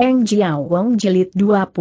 Eng Jiao Wong jelit 21.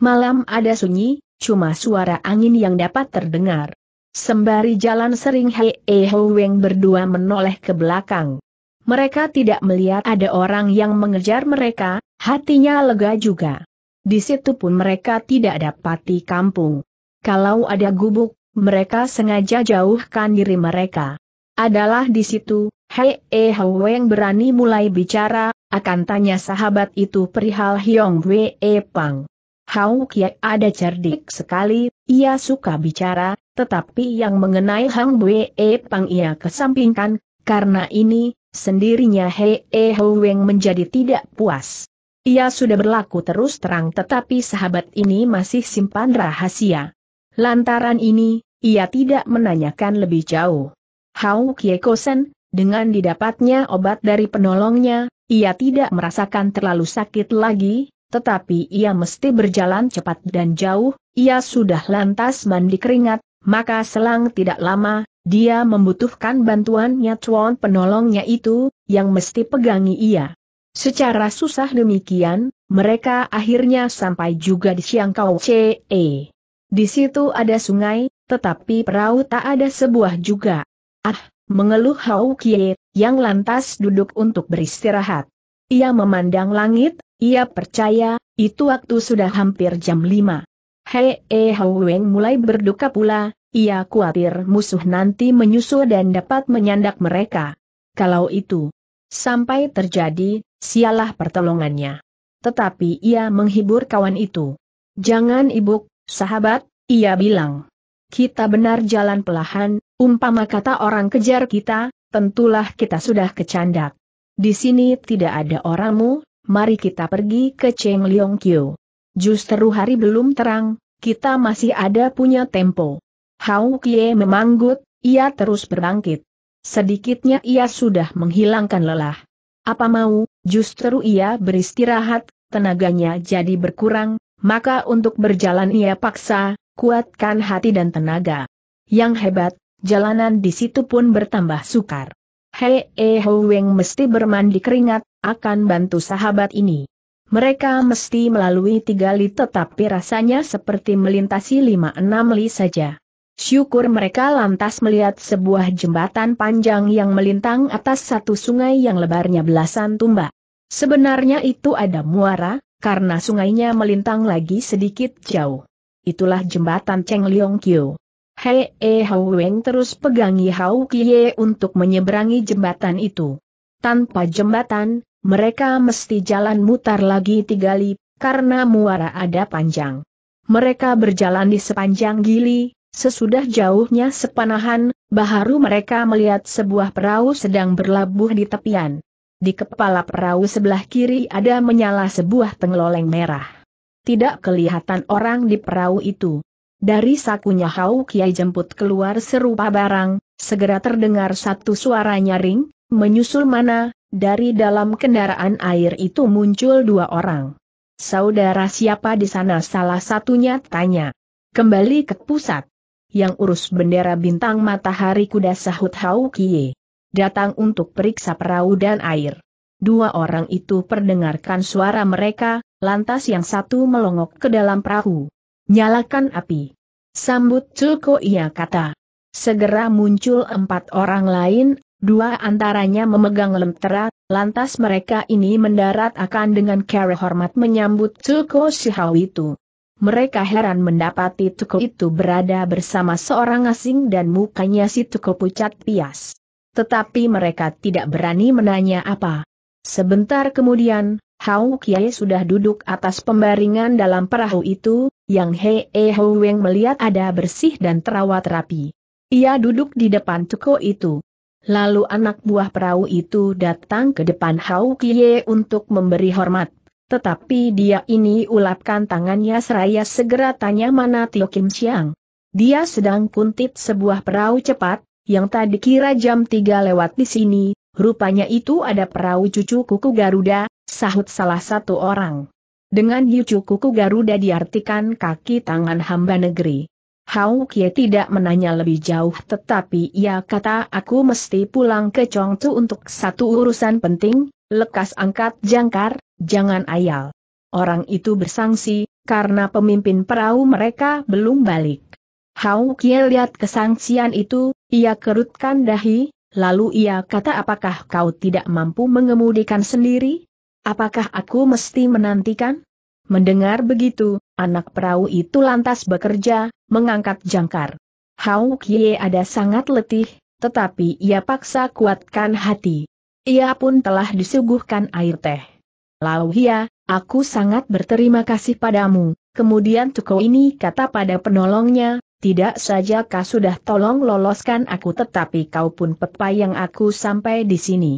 Malam ada sunyi, cuma suara angin yang dapat terdengar. Sembari jalan sering Hei e Ho Weng berdua menoleh ke belakang. Mereka tidak melihat ada orang yang mengejar mereka, hatinya lega juga. Di situ pun mereka tidak dapati kampung. Kalau ada gubuk, mereka sengaja jauhkan diri mereka. Adalah di situ, Hei e Ho Weng berani mulai bicara, akan tanya sahabat itu perihal Hyong Wee Pang. Hau Kie ada cerdik sekali, ia suka bicara, tetapi yang mengenai Hang Wee Pang ia kesampingkan, karena ini, sendirinya E Ho Weng menjadi tidak puas. Ia sudah berlaku terus terang tetapi sahabat ini masih simpan rahasia. Lantaran ini, ia tidak menanyakan lebih jauh. Hau Kie Kosen, dengan didapatnya obat dari penolongnya, ia tidak merasakan terlalu sakit lagi, tetapi ia mesti berjalan cepat dan jauh, ia sudah lantas mandi keringat, maka selang tidak lama, dia membutuhkan bantuannya cuan penolongnya itu, yang mesti pegangi ia. Secara susah demikian, mereka akhirnya sampai juga di Siangkau CE. Di situ ada sungai, tetapi perahu tak ada sebuah juga. Ah, mengeluh Hao Kie, yang lantas duduk untuk beristirahat. Ia memandang langit, ia percaya, itu waktu sudah hampir jam lima. Hei e Hao Weng mulai berduka pula, ia khawatir musuh nanti menyusul dan dapat menyandak mereka. Kalau itu sampai terjadi, sialah pertolongannya. Tetapi ia menghibur kawan itu. Jangan ibuk, sahabat, ia bilang kita benar jalan pelahan, umpama kata orang kejar kita, tentulah kita sudah kecandak. Di sini tidak ada orangmu, mari kita pergi ke Cheng Leong Kyu. Justru hari belum terang, kita masih ada punya tempo. Hao Kie memanggut, ia terus berbangkit. Sedikitnya ia sudah menghilangkan lelah. Apa mau, justru ia beristirahat, tenaganya jadi berkurang, maka untuk berjalan ia paksa, kuatkan hati dan tenaga. Yang hebat, jalanan di situ pun bertambah sukar. Hei e Weng mesti bermandi keringat, akan bantu sahabat ini. Mereka mesti melalui tiga li tetapi rasanya seperti melintasi lima enam li saja. Syukur mereka lantas melihat sebuah jembatan panjang yang melintang atas satu sungai yang lebarnya belasan tumba. Sebenarnya itu ada muara, karena sungainya melintang lagi sedikit jauh itulah jembatan Cheng Liong Kyo. Hei E Hau Weng terus pegangi Hau Kie untuk menyeberangi jembatan itu. Tanpa jembatan, mereka mesti jalan mutar lagi tiga lip, karena muara ada panjang. Mereka berjalan di sepanjang gili, sesudah jauhnya sepanahan, baharu mereka melihat sebuah perahu sedang berlabuh di tepian. Di kepala perahu sebelah kiri ada menyala sebuah tengloleng merah tidak kelihatan orang di perahu itu. Dari sakunya Hau Kiai jemput keluar serupa barang, segera terdengar satu suara nyaring, menyusul mana, dari dalam kendaraan air itu muncul dua orang. Saudara siapa di sana salah satunya tanya. Kembali ke pusat. Yang urus bendera bintang matahari kuda sahut Hau Kiye. Datang untuk periksa perahu dan air. Dua orang itu perdengarkan suara mereka, lantas yang satu melongok ke dalam perahu. Nyalakan api. Sambut Cuko ia kata. Segera muncul empat orang lain, dua antaranya memegang lentera, lantas mereka ini mendarat akan dengan cara hormat menyambut si Sihau itu. Mereka heran mendapati Tuko itu berada bersama seorang asing dan mukanya si Tuko pucat pias. Tetapi mereka tidak berani menanya apa. Sebentar kemudian, Hau Kiai sudah duduk atas pembaringan dalam perahu itu, yang Hei e Ho Weng melihat ada bersih dan terawat rapi. Ia duduk di depan Tuko itu. Lalu anak buah perahu itu datang ke depan Hau Kiai untuk memberi hormat. Tetapi dia ini ulapkan tangannya seraya segera tanya mana Tio Kim Siang. Dia sedang kuntit sebuah perahu cepat, yang tadi kira jam 3 lewat di sini, rupanya itu ada perahu cucu kuku Garuda, Sahut salah satu orang. Dengan Yucu Kuku Garuda diartikan kaki tangan hamba negeri. Hau Kie tidak menanya lebih jauh tetapi ia kata aku mesti pulang ke Chongtu untuk satu urusan penting, lekas angkat jangkar, jangan ayal. Orang itu bersangsi, karena pemimpin perahu mereka belum balik. Hau Kie lihat kesangsian itu, ia kerutkan dahi, lalu ia kata apakah kau tidak mampu mengemudikan sendiri? Apakah aku mesti menantikan? Mendengar begitu, anak perahu itu lantas bekerja, mengangkat jangkar. Hau Kie ada sangat letih, tetapi ia paksa kuatkan hati. Ia pun telah disuguhkan air teh. Lau Hia, aku sangat berterima kasih padamu. Kemudian Tuko ini kata pada penolongnya, tidak saja kau sudah tolong loloskan aku tetapi kau pun pepayang aku sampai di sini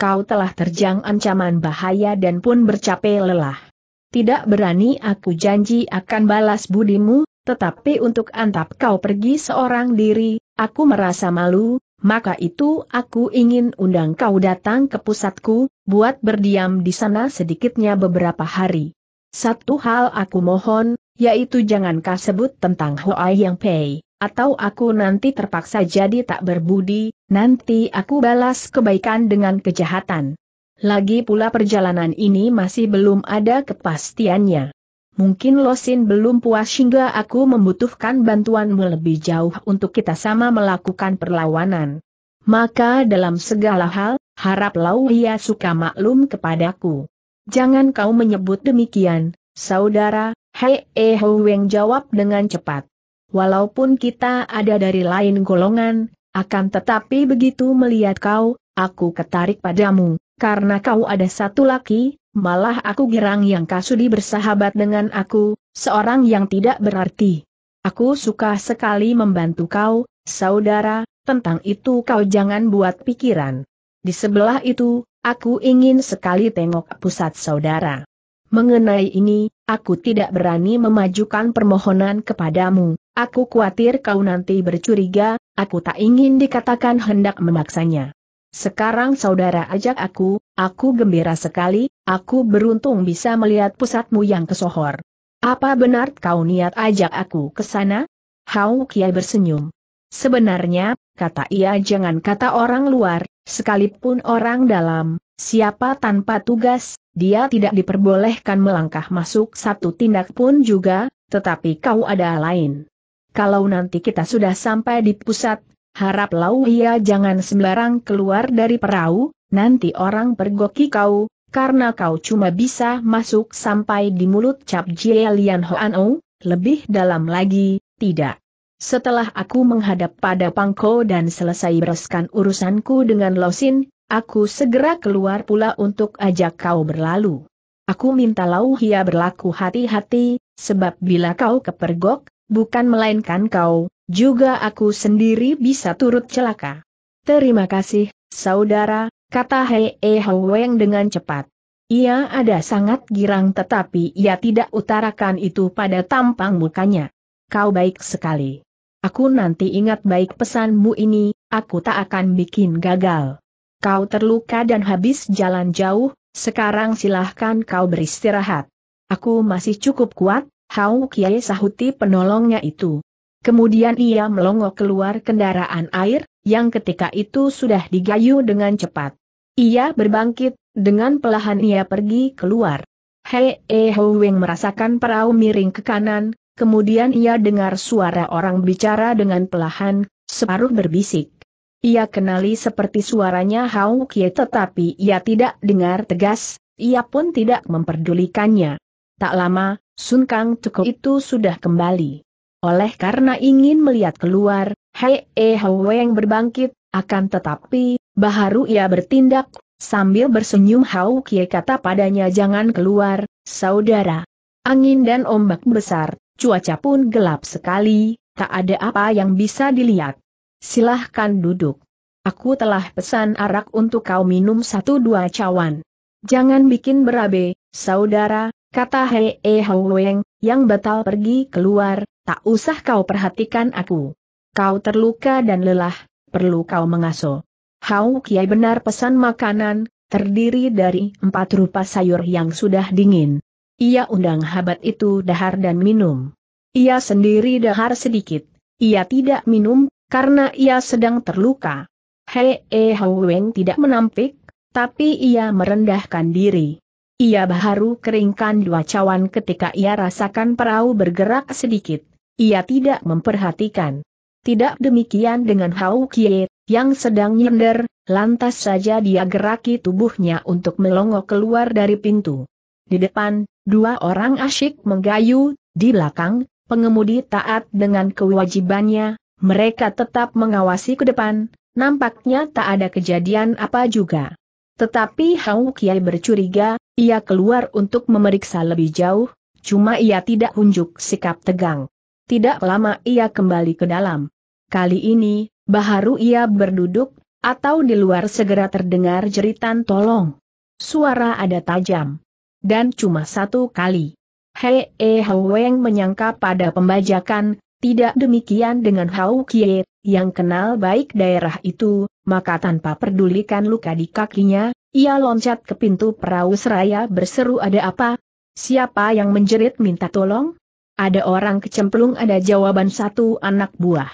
kau telah terjang ancaman bahaya dan pun bercapai lelah. Tidak berani aku janji akan balas budimu, tetapi untuk antap kau pergi seorang diri, aku merasa malu, maka itu aku ingin undang kau datang ke pusatku, buat berdiam di sana sedikitnya beberapa hari. Satu hal aku mohon, yaitu jangan kau sebut tentang Hoai Yang Pei, atau aku nanti terpaksa jadi tak berbudi, Nanti aku balas kebaikan dengan kejahatan. Lagi pula perjalanan ini masih belum ada kepastiannya. Mungkin Losin belum puas hingga aku membutuhkan bantuanmu lebih jauh untuk kita sama melakukan perlawanan. Maka dalam segala hal, harap Lauhia suka maklum kepadaku. Jangan kau menyebut demikian, saudara, Hei Weng jawab dengan cepat. Walaupun kita ada dari lain golongan, akan tetapi begitu melihat kau, aku ketarik padamu, karena kau ada satu laki, malah aku girang yang kasudi bersahabat dengan aku, seorang yang tidak berarti. Aku suka sekali membantu kau, saudara, tentang itu kau jangan buat pikiran. Di sebelah itu, aku ingin sekali tengok pusat saudara. Mengenai ini, aku tidak berani memajukan permohonan kepadamu, aku khawatir kau nanti bercuriga, Aku tak ingin dikatakan hendak memaksanya. Sekarang saudara ajak aku, aku gembira sekali, aku beruntung bisa melihat pusatmu yang kesohor. Apa benar kau niat ajak aku ke sana? Hau Kiai bersenyum. Sebenarnya, kata ia jangan kata orang luar, sekalipun orang dalam, siapa tanpa tugas, dia tidak diperbolehkan melangkah masuk satu tindak pun juga, tetapi kau ada lain kalau nanti kita sudah sampai di pusat, harap Lau Hia jangan sembarang keluar dari perahu, nanti orang pergoki kau, karena kau cuma bisa masuk sampai di mulut Cap Jie Lian Hoan lebih dalam lagi, tidak. Setelah aku menghadap pada Pangko dan selesai bereskan urusanku dengan Losin, aku segera keluar pula untuk ajak kau berlalu. Aku minta Lauhia berlaku hati-hati, sebab bila kau kepergok, bukan melainkan kau, juga aku sendiri bisa turut celaka. Terima kasih, saudara, kata Hei e Hweng dengan cepat. Ia ada sangat girang tetapi ia tidak utarakan itu pada tampang mukanya. Kau baik sekali. Aku nanti ingat baik pesanmu ini, aku tak akan bikin gagal. Kau terluka dan habis jalan jauh, sekarang silahkan kau beristirahat. Aku masih cukup kuat, Hau Kiai sahuti penolongnya itu. Kemudian ia melongo keluar kendaraan air, yang ketika itu sudah digayu dengan cepat. Ia berbangkit, dengan pelahan ia pergi keluar. Hei eh Wing merasakan perahu miring ke kanan, kemudian ia dengar suara orang bicara dengan pelahan, separuh berbisik. Ia kenali seperti suaranya Hau Kie tetapi ia tidak dengar tegas, ia pun tidak memperdulikannya. Tak lama, Sun Kang Cukup itu sudah kembali. Oleh karena ingin melihat keluar, Hei E Weng berbangkit, akan tetapi, baharu ia bertindak, sambil bersenyum Hau Kie kata padanya jangan keluar, saudara. Angin dan ombak besar, cuaca pun gelap sekali, tak ada apa yang bisa dilihat. Silahkan duduk. Aku telah pesan arak untuk kau minum satu dua cawan. Jangan bikin berabe, saudara, Kata Hei e Hong Weng, yang batal pergi keluar, tak usah kau perhatikan aku. Kau terluka dan lelah, perlu kau mengaso. Hau Kiai benar pesan makanan, terdiri dari empat rupa sayur yang sudah dingin. Ia undang habat itu dahar dan minum. Ia sendiri dahar sedikit, ia tidak minum, karena ia sedang terluka. Hei e Hong Weng tidak menampik, tapi ia merendahkan diri. Ia baru keringkan dua cawan ketika ia rasakan perahu bergerak sedikit. Ia tidak memperhatikan. Tidak demikian dengan Hau Kie, yang sedang nyender, lantas saja dia geraki tubuhnya untuk melongo keluar dari pintu. Di depan, dua orang asyik menggayu, di belakang, pengemudi taat dengan kewajibannya, mereka tetap mengawasi ke depan, nampaknya tak ada kejadian apa juga. Tetapi Hau Kiai bercuriga, ia keluar untuk memeriksa lebih jauh, cuma ia tidak unjuk sikap tegang. Tidak lama ia kembali ke dalam. Kali ini, baharu ia berduduk, atau di luar segera terdengar jeritan tolong. Suara ada tajam. Dan cuma satu kali. Hei E Weng menyangka pada pembajakan, tidak demikian dengan Hau Kie, yang kenal baik daerah itu, maka tanpa pedulikan luka di kakinya, ia loncat ke pintu perahu seraya berseru ada apa? Siapa yang menjerit minta tolong? Ada orang kecemplung ada jawaban satu anak buah.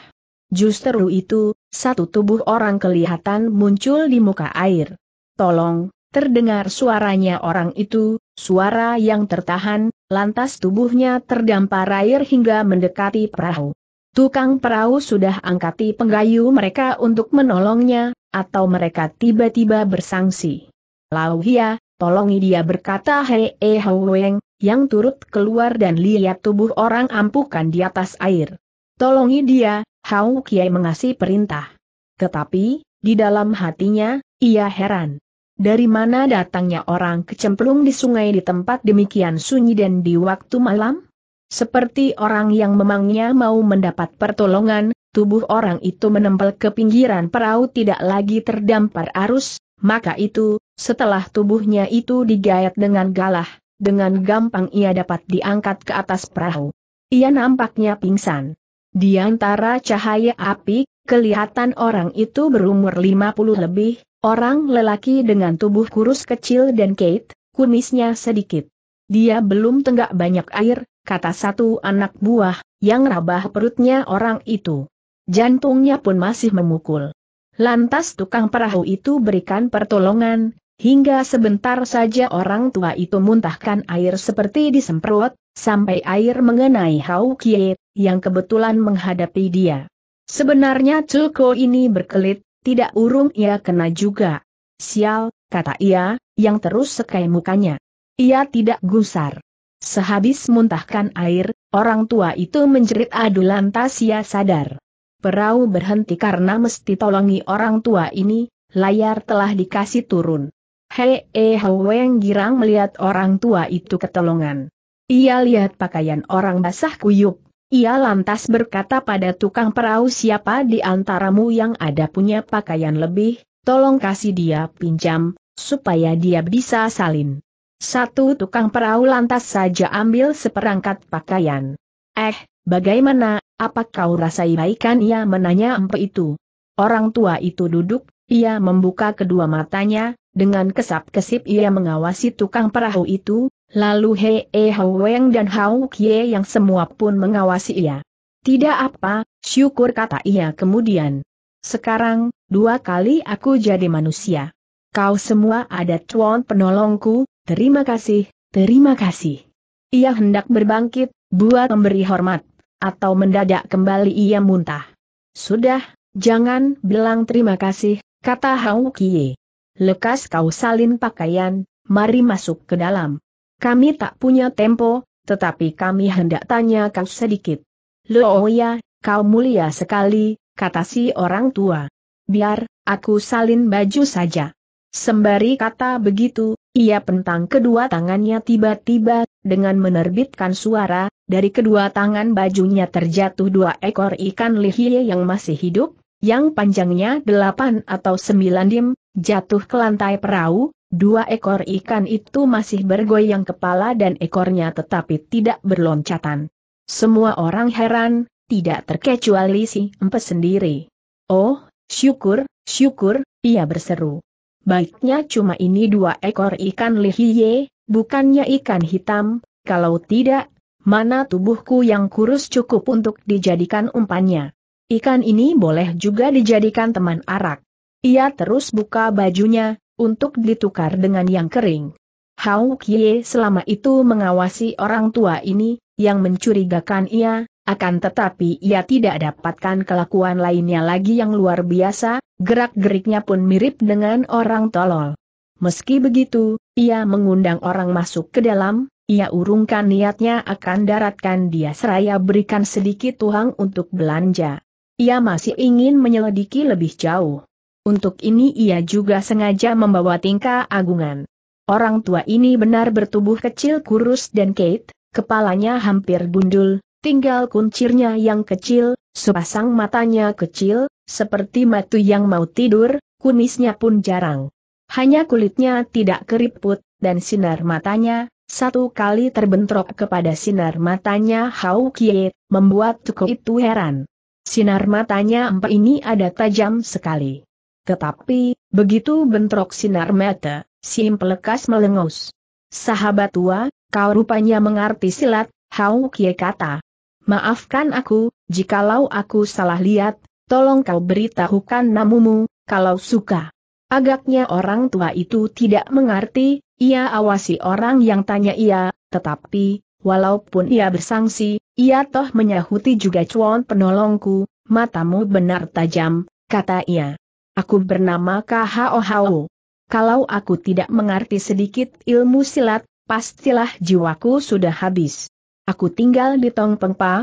Justru itu, satu tubuh orang kelihatan muncul di muka air. Tolong, terdengar suaranya orang itu, suara yang tertahan, lantas tubuhnya terdampar air hingga mendekati perahu. Tukang perahu sudah angkati penggayu mereka untuk menolongnya, atau mereka tiba-tiba bersangsi. Lau Hia, tolongi dia berkata Hei E Weng, yang turut keluar dan lihat tubuh orang ampukan di atas air. Tolongi dia, Hau Kiai mengasih perintah. Tetapi, di dalam hatinya, ia heran. Dari mana datangnya orang kecemplung di sungai di tempat demikian sunyi dan di waktu malam? Seperti orang yang memangnya mau mendapat pertolongan, tubuh orang itu menempel ke pinggiran perahu tidak lagi terdampar arus, maka itu, setelah tubuhnya itu digayat dengan galah, dengan gampang ia dapat diangkat ke atas perahu. Ia nampaknya pingsan. Di antara cahaya api, kelihatan orang itu berumur 50 lebih, orang lelaki dengan tubuh kurus kecil dan Kate, kumisnya sedikit. Dia belum tenggak banyak air, kata satu anak buah, yang rabah perutnya orang itu. Jantungnya pun masih memukul. Lantas tukang perahu itu berikan pertolongan, hingga sebentar saja orang tua itu muntahkan air seperti disemprot, sampai air mengenai Hau Kie, yang kebetulan menghadapi dia. Sebenarnya Chulko ini berkelit, tidak urung ia kena juga. Sial, kata ia, yang terus sekai mukanya. Ia tidak gusar. Sehabis muntahkan air, orang tua itu menjerit adu lantas ia sadar. Perahu berhenti karena mesti tolongi orang tua ini, layar telah dikasih turun. Hei eh Weng girang melihat orang tua itu ketolongan. Ia lihat pakaian orang basah kuyup. Ia lantas berkata pada tukang perahu siapa di antaramu yang ada punya pakaian lebih, tolong kasih dia pinjam, supaya dia bisa salin. Satu tukang perahu lantas saja ambil seperangkat pakaian. Eh, bagaimana, apa kau rasai baikan ia menanya empe itu. Orang tua itu duduk, ia membuka kedua matanya, dengan kesap-kesip ia mengawasi tukang perahu itu, lalu Hei -he e, Weng dan hau Kie yang semua pun mengawasi ia. Tidak apa, syukur kata ia kemudian. Sekarang, dua kali aku jadi manusia. Kau semua ada tuan penolongku, Terima kasih, terima kasih. Ia hendak berbangkit, buat memberi hormat, atau mendadak kembali ia muntah. Sudah, jangan bilang terima kasih, kata Hao Kie. Lekas kau salin pakaian, mari masuk ke dalam. Kami tak punya tempo, tetapi kami hendak tanya kau sedikit. ya, kau mulia sekali, kata si orang tua. Biar, aku salin baju saja. Sembari kata begitu, ia pentang kedua tangannya tiba-tiba, dengan menerbitkan suara, dari kedua tangan bajunya terjatuh dua ekor ikan lihie yang masih hidup, yang panjangnya delapan atau sembilan dim, jatuh ke lantai perahu, dua ekor ikan itu masih bergoyang kepala dan ekornya tetapi tidak berloncatan. Semua orang heran, tidak terkecuali si empes sendiri. Oh, syukur, syukur, ia berseru baiknya cuma ini dua ekor ikan lihiye, bukannya ikan hitam, kalau tidak, mana tubuhku yang kurus cukup untuk dijadikan umpannya. Ikan ini boleh juga dijadikan teman arak. Ia terus buka bajunya, untuk ditukar dengan yang kering. Hau Kie selama itu mengawasi orang tua ini, yang mencurigakan ia, akan tetapi ia tidak dapatkan kelakuan lainnya lagi yang luar biasa, Gerak-geriknya pun mirip dengan orang tolol. Meski begitu, ia mengundang orang masuk ke dalam, ia urungkan niatnya akan daratkan dia seraya berikan sedikit tuang untuk belanja. Ia masih ingin menyelidiki lebih jauh. Untuk ini ia juga sengaja membawa tingkah agungan. Orang tua ini benar bertubuh kecil kurus dan Kate, kepalanya hampir bundul, tinggal kuncirnya yang kecil, Sepasang matanya kecil, seperti matu yang mau tidur, kunisnya pun jarang. Hanya kulitnya tidak keriput, dan sinar matanya, satu kali terbentrok kepada sinar matanya Hau Kie, membuat Tuko itu heran. Sinar matanya empat ini ada tajam sekali. Tetapi, begitu bentrok sinar mata, si lekas melengus. Sahabat tua, kau rupanya mengerti silat, Hau Kie kata. Maafkan aku, jikalau aku salah lihat, tolong kau beritahukan namumu, kalau suka. Agaknya orang tua itu tidak mengerti, ia awasi orang yang tanya ia, tetapi, walaupun ia bersangsi, ia toh menyahuti juga cuan penolongku, matamu benar tajam, kata ia. Aku bernama Kho Kalau aku tidak mengerti sedikit ilmu silat, pastilah jiwaku sudah habis. Aku tinggal di Tong Pengpa,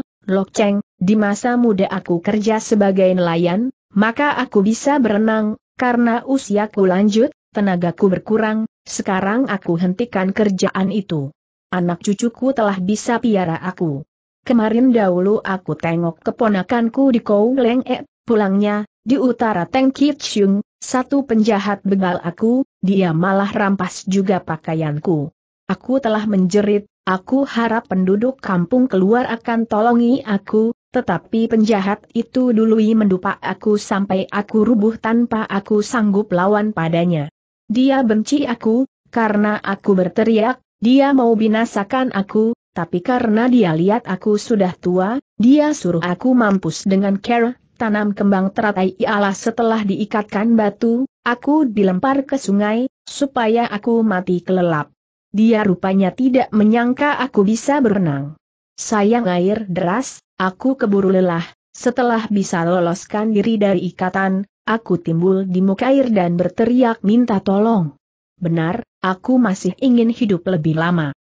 Cheng, di masa muda aku kerja sebagai nelayan, maka aku bisa berenang, karena usiaku lanjut, tenagaku berkurang, sekarang aku hentikan kerjaan itu. Anak cucuku telah bisa piara aku. Kemarin dahulu aku tengok keponakanku di Leng E, pulangnya, di utara Teng Kitchung, satu penjahat begal aku, dia malah rampas juga pakaianku. Aku telah menjerit, aku harap penduduk kampung keluar akan tolongi aku, tetapi penjahat itu dului mendupa aku sampai aku rubuh tanpa aku sanggup lawan padanya. Dia benci aku, karena aku berteriak, dia mau binasakan aku, tapi karena dia lihat aku sudah tua, dia suruh aku mampus dengan care, tanam kembang teratai ialah setelah diikatkan batu, aku dilempar ke sungai, supaya aku mati kelelap. Dia rupanya tidak menyangka aku bisa berenang. Sayang air deras, Aku keburu lelah, setelah bisa loloskan diri dari ikatan, aku timbul di muka air dan berteriak minta tolong. Benar, aku masih ingin hidup lebih lama.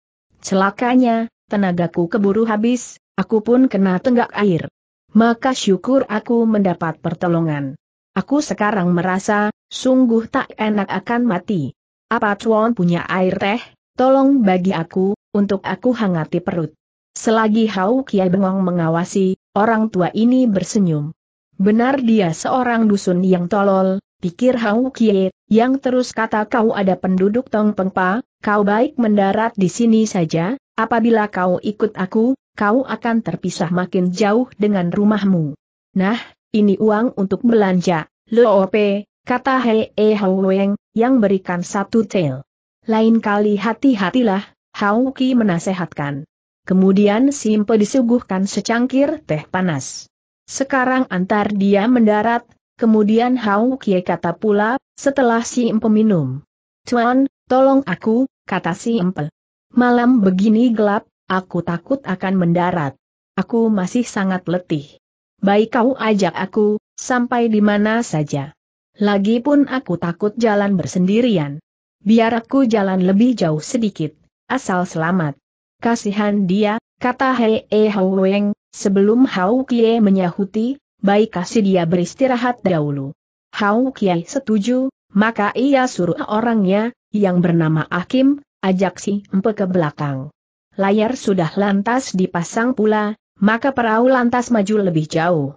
Celakanya, tenagaku keburu habis, aku pun kena tenggak air. Maka syukur aku mendapat pertolongan. Aku sekarang merasa, sungguh tak enak akan mati. Apa Chuan punya air teh? Tolong bagi aku, untuk aku hangati perut. Selagi Hau Kiai Bengong mengawasi, orang tua ini bersenyum. Benar dia seorang dusun yang tolol, pikir Hau Kiai, yang terus kata kau ada penduduk Tong Pengpa, kau baik mendarat di sini saja, apabila kau ikut aku, kau akan terpisah makin jauh dengan rumahmu. Nah, ini uang untuk belanja, Loope, kata Hei E Hau Weng, yang berikan satu tel. Lain kali hati-hatilah, Hau Ki menasehatkan. Kemudian Simpe disuguhkan secangkir teh panas. Sekarang antar dia mendarat, kemudian Hau Kie kata pula, setelah Simpe minum. Tuan, tolong aku, kata Simpe. Malam begini gelap, aku takut akan mendarat. Aku masih sangat letih. Baik kau ajak aku, sampai di mana saja. Lagipun aku takut jalan bersendirian. Biar aku jalan lebih jauh sedikit, asal selamat kasihan dia, kata Hei e Hao Weng, sebelum Hao Kie menyahuti, baik kasih dia beristirahat dahulu. Hao Kie setuju, maka ia suruh orangnya, yang bernama Akim, ajak si Empe ke belakang. Layar sudah lantas dipasang pula, maka perahu lantas maju lebih jauh.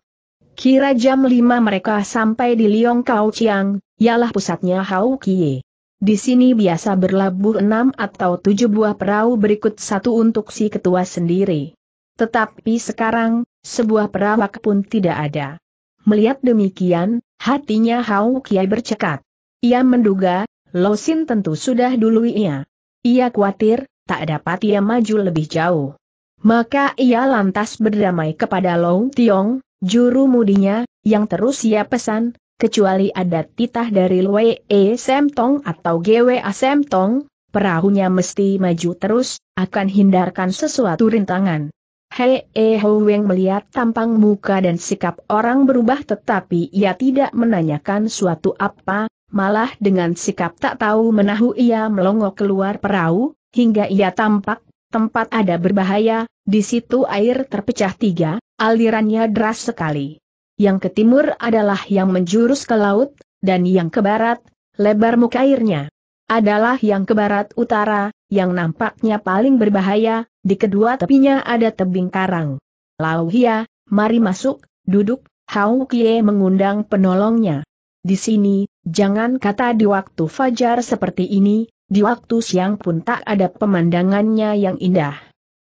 Kira jam 5 mereka sampai di Liong Kau Chiang, ialah pusatnya Hau Kie. Di sini biasa berlabuh enam atau tujuh buah perahu berikut satu untuk si ketua sendiri. Tetapi sekarang, sebuah perawak pun tidak ada. Melihat demikian, hatinya Hao Kiai bercekat. Ia menduga, Losin tentu sudah dulu ia. Ia khawatir, tak dapat ia maju lebih jauh. Maka ia lantas berdamai kepada Long Tiong, juru mudinya, yang terus ia pesan, kecuali ada titah dari Lwe E Semtong atau A. Semtong, perahunya mesti maju terus, akan hindarkan sesuatu rintangan. Hei E Weng melihat tampang muka dan sikap orang berubah tetapi ia tidak menanyakan suatu apa, malah dengan sikap tak tahu menahu ia melongo keluar perahu, hingga ia tampak, tempat ada berbahaya, di situ air terpecah tiga, alirannya deras sekali yang ke timur adalah yang menjurus ke laut, dan yang ke barat, lebar muka airnya. Adalah yang ke barat utara, yang nampaknya paling berbahaya, di kedua tepinya ada tebing karang. Lau Hia, mari masuk, duduk, Hao Kie mengundang penolongnya. Di sini, jangan kata di waktu fajar seperti ini, di waktu siang pun tak ada pemandangannya yang indah.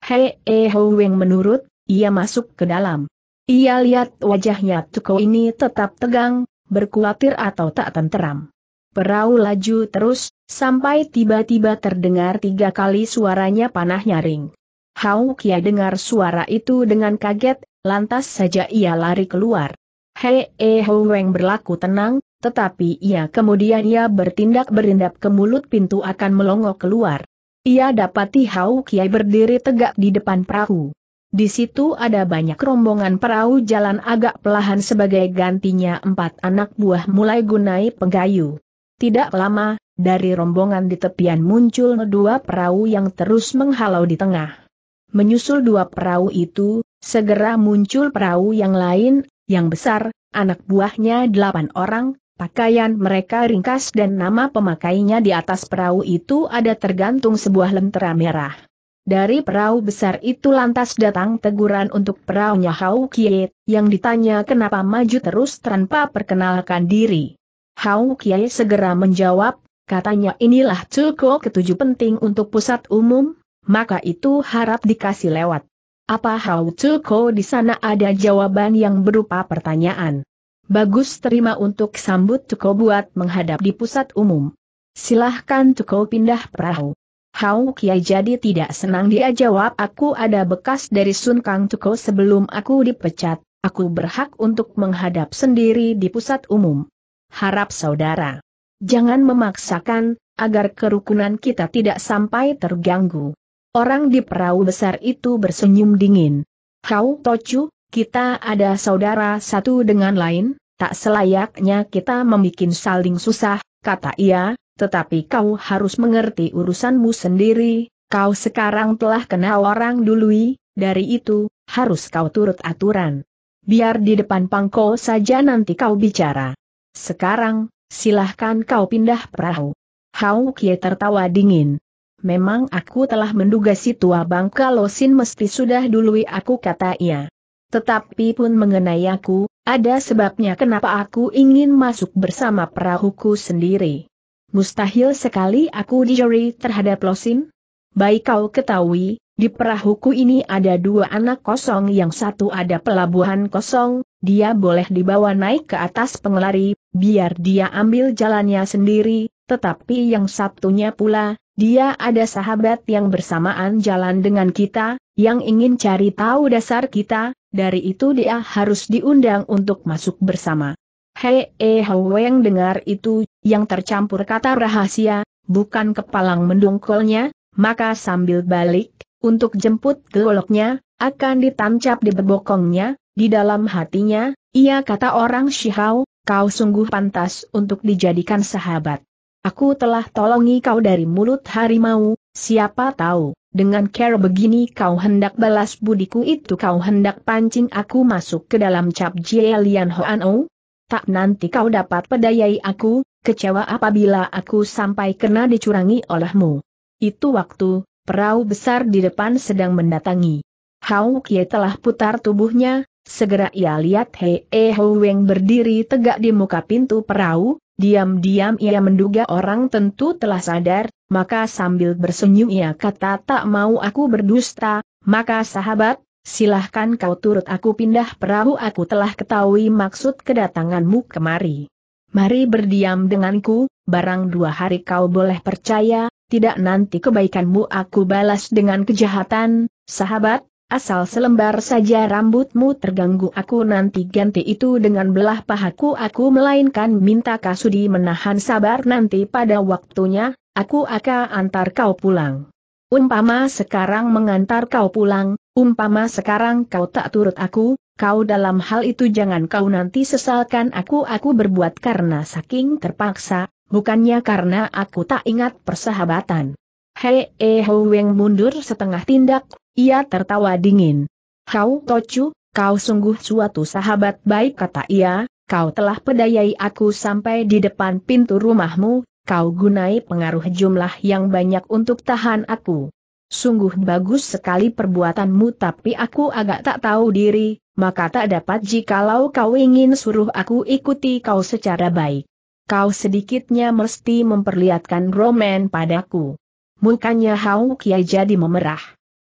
Hei eh, Ho Weng menurut, ia masuk ke dalam. Ia lihat wajahnya Tuko ini tetap tegang, berkuatir atau tak tenteram. Perahu laju terus, sampai tiba-tiba terdengar tiga kali suaranya panah nyaring. Hau Kia dengar suara itu dengan kaget, lantas saja ia lari keluar. Hei E Ho Weng berlaku tenang, tetapi ia kemudian ia bertindak berindap ke mulut pintu akan melongo keluar. Ia dapati Hau Kiai berdiri tegak di depan perahu. Di situ ada banyak rombongan perahu jalan agak pelahan sebagai gantinya empat anak buah mulai gunai penggayu. Tidak lama, dari rombongan di tepian muncul dua perahu yang terus menghalau di tengah. Menyusul dua perahu itu, segera muncul perahu yang lain, yang besar, anak buahnya delapan orang, pakaian mereka ringkas dan nama pemakainya di atas perahu itu ada tergantung sebuah lentera merah. Dari perahu besar itu lantas datang teguran untuk perahunya Hao Kie, yang ditanya kenapa maju terus tanpa perkenalkan diri. Hao Kie segera menjawab, katanya inilah cukup ketujuh penting untuk pusat umum, maka itu harap dikasih lewat. Apa Hao Tsuko di sana ada jawaban yang berupa pertanyaan. Bagus terima untuk sambut Tsuko buat menghadap di pusat umum. Silahkan Tsuko pindah perahu. Hau Kiai jadi tidak senang dia jawab aku ada bekas dari Sun Kang Tuko sebelum aku dipecat, aku berhak untuk menghadap sendiri di pusat umum. Harap saudara. Jangan memaksakan, agar kerukunan kita tidak sampai terganggu. Orang di perahu besar itu bersenyum dingin. Hau Tocu, kita ada saudara satu dengan lain, tak selayaknya kita membuat saling susah, kata ia, tetapi kau harus mengerti urusanmu sendiri, kau sekarang telah kena orang dului, dari itu, harus kau turut aturan. Biar di depan pangko saja nanti kau bicara. Sekarang, silahkan kau pindah perahu. Hau Kie tertawa dingin. Memang aku telah menduga si tua bangka losin mesti sudah dului aku kata ia. Tetapi pun mengenai aku, ada sebabnya kenapa aku ingin masuk bersama perahuku sendiri. Mustahil sekali aku dijuri terhadap Losin. Baik kau ketahui, di perahuku ini ada dua anak kosong yang satu ada pelabuhan kosong, dia boleh dibawa naik ke atas pengelari, biar dia ambil jalannya sendiri, tetapi yang satunya pula, dia ada sahabat yang bersamaan jalan dengan kita, yang ingin cari tahu dasar kita, dari itu dia harus diundang untuk masuk bersama. Hei eh Hweng dengar itu, yang tercampur kata rahasia, bukan kepalang mendungkolnya. maka sambil balik, untuk jemput goloknya, akan ditancap di bebokongnya, di dalam hatinya, ia kata orang Shihao, kau sungguh pantas untuk dijadikan sahabat. Aku telah tolongi kau dari mulut harimau, siapa tahu, dengan cara begini kau hendak balas budiku itu kau hendak pancing aku masuk ke dalam cap Jie Lian Hoan tak nanti kau dapat pedayai aku, kecewa apabila aku sampai kena dicurangi olehmu. Itu waktu, perahu besar di depan sedang mendatangi. Hao Kie telah putar tubuhnya, segera ia lihat He E Ho Weng berdiri tegak di muka pintu perahu, diam-diam ia menduga orang tentu telah sadar, maka sambil bersenyum ia kata tak mau aku berdusta, maka sahabat, silahkan kau turut aku pindah perahu aku telah ketahui maksud kedatanganmu kemari. Mari berdiam denganku, barang dua hari kau boleh percaya, tidak nanti kebaikanmu aku balas dengan kejahatan, sahabat, asal selembar saja rambutmu terganggu aku nanti ganti itu dengan belah pahaku aku melainkan minta kasudi menahan sabar nanti pada waktunya, aku akan antar kau pulang. Umpama sekarang mengantar kau pulang, Umpama sekarang kau tak turut aku, kau dalam hal itu jangan kau nanti sesalkan aku aku berbuat karena saking terpaksa, bukannya karena aku tak ingat persahabatan. Hei eh Weng mundur setengah tindak, ia tertawa dingin. Kau Tocu, kau sungguh suatu sahabat baik kata ia, kau telah pedayai aku sampai di depan pintu rumahmu, kau gunai pengaruh jumlah yang banyak untuk tahan aku sungguh bagus sekali perbuatanmu tapi aku agak tak tahu diri, maka tak dapat jikalau kau ingin suruh aku ikuti kau secara baik. Kau sedikitnya mesti memperlihatkan roman padaku. Mukanya Hau Kia jadi memerah.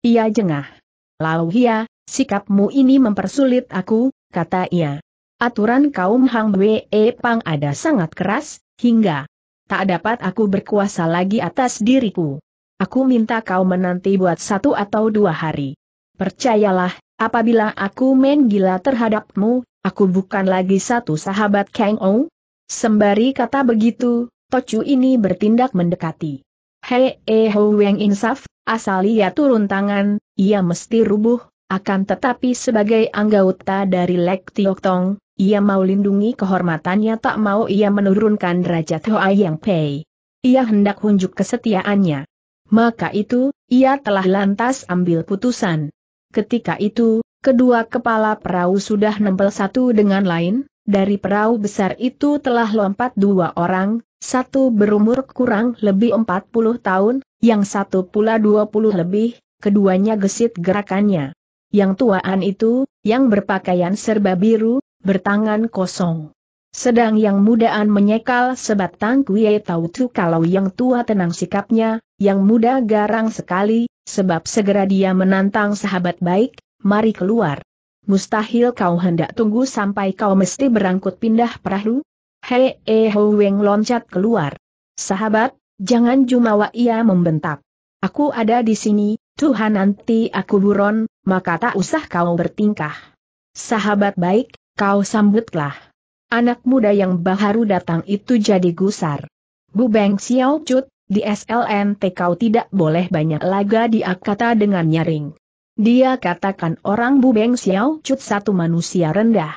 Ia jengah. Lau Hia, sikapmu ini mempersulit aku, kata ia. Aturan kaum Hang Wee Pang ada sangat keras, hingga tak dapat aku berkuasa lagi atas diriku. Aku minta kau menanti buat satu atau dua hari. Percayalah, apabila aku main gila terhadapmu, aku bukan lagi satu sahabat Kang Ou. Sembari kata begitu, Tocu ini bertindak mendekati. Hei eh ho yang insaf, asal ia turun tangan, ia mesti rubuh, akan tetapi sebagai anggota dari Lek Tiok Tong, ia mau lindungi kehormatannya tak mau ia menurunkan derajat Hoa Yang Pei. Ia hendak hunjuk kesetiaannya. Maka itu, ia telah lantas ambil putusan. Ketika itu, kedua kepala perahu sudah nempel satu dengan lain, dari perahu besar itu telah lompat dua orang, satu berumur kurang lebih 40 tahun, yang satu pula 20 lebih, keduanya gesit gerakannya. Yang tuaan itu, yang berpakaian serba biru, bertangan kosong. Sedang yang mudaan menyekal sebatang tangkuye tahu tu kalau yang tua tenang sikapnya, yang muda garang sekali, sebab segera dia menantang sahabat baik, mari keluar. Mustahil kau hendak tunggu sampai kau mesti berangkut pindah perahu? Hei eh Weng loncat keluar. Sahabat, jangan jumawa ia membentak. Aku ada di sini, Tuhan nanti aku buron, maka tak usah kau bertingkah. Sahabat baik, kau sambutlah. Anak muda yang baru datang itu jadi gusar. Bu Beng Xiao Chut, di SLNT kau tidak boleh banyak laga dia kata dengan nyaring. Dia katakan orang Bu Beng Xiao Chut satu manusia rendah.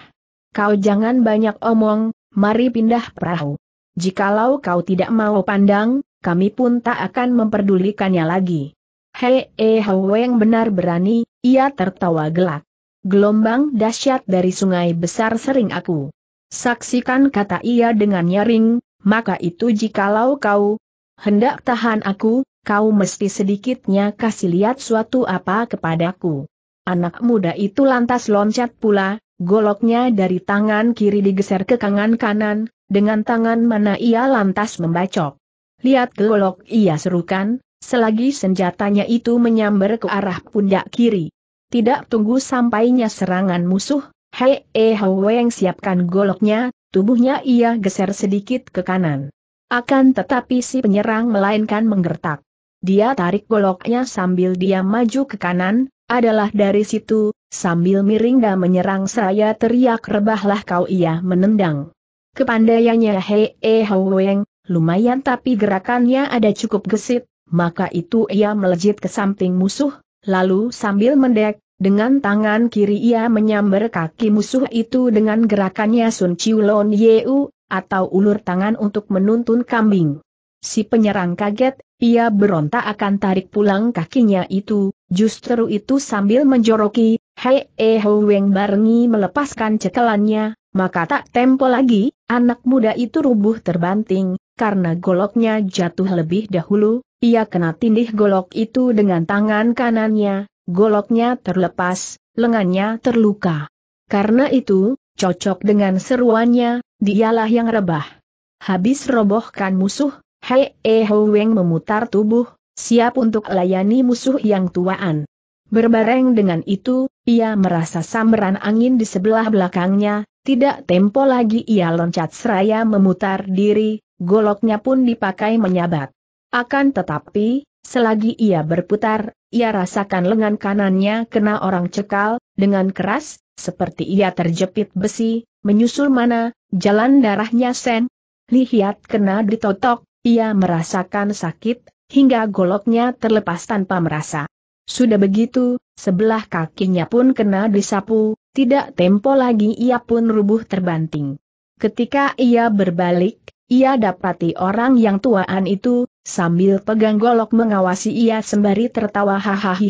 Kau jangan banyak omong, mari pindah perahu. Jikalau kau tidak mau pandang, kami pun tak akan memperdulikannya lagi. Hei eh yang benar berani, ia tertawa gelak. Gelombang dahsyat dari sungai besar sering aku Saksikan kata ia dengan nyaring, maka itu jikalau kau hendak tahan aku, kau mesti sedikitnya kasih lihat suatu apa kepadaku. Anak muda itu lantas loncat pula, goloknya dari tangan kiri digeser ke tangan kanan, dengan tangan mana ia lantas membacok. Lihat golok ia serukan, selagi senjatanya itu menyambar ke arah pundak kiri. Tidak tunggu sampainya serangan musuh, Hei E Hang Weng siapkan goloknya, tubuhnya ia geser sedikit ke kanan. Akan tetapi si penyerang melainkan menggertak. Dia tarik goloknya sambil dia maju ke kanan, adalah dari situ, sambil miring dan menyerang saya teriak rebahlah kau ia menendang. Kepandaiannya Hei E Hang Weng, lumayan tapi gerakannya ada cukup gesit, maka itu ia melejit ke samping musuh, lalu sambil mendek, dengan tangan kiri ia menyambar kaki musuh itu dengan gerakannya Sun Chiu Lon Yeu, atau ulur tangan untuk menuntun kambing. Si penyerang kaget, ia berontak akan tarik pulang kakinya itu, justru itu sambil menjoroki, Hei E eh, Ho Weng barengi melepaskan cekelannya, maka tak tempo lagi, anak muda itu rubuh terbanting, karena goloknya jatuh lebih dahulu, ia kena tindih golok itu dengan tangan kanannya, goloknya terlepas, lengannya terluka. Karena itu, cocok dengan seruannya, dialah yang rebah. Habis robohkan musuh, Hei E Ho Weng memutar tubuh, siap untuk layani musuh yang tuaan. Berbareng dengan itu, ia merasa sambaran angin di sebelah belakangnya, tidak tempo lagi ia loncat seraya memutar diri, goloknya pun dipakai menyabat. Akan tetapi, selagi ia berputar, ia rasakan lengan kanannya kena orang cekal, dengan keras, seperti ia terjepit besi, menyusul mana, jalan darahnya sen. Lihat kena ditotok, ia merasakan sakit, hingga goloknya terlepas tanpa merasa. Sudah begitu, sebelah kakinya pun kena disapu, tidak tempo lagi ia pun rubuh terbanting. Ketika ia berbalik, ia dapati orang yang tuaan itu, sambil pegang golok mengawasi ia sembari tertawa hahaha.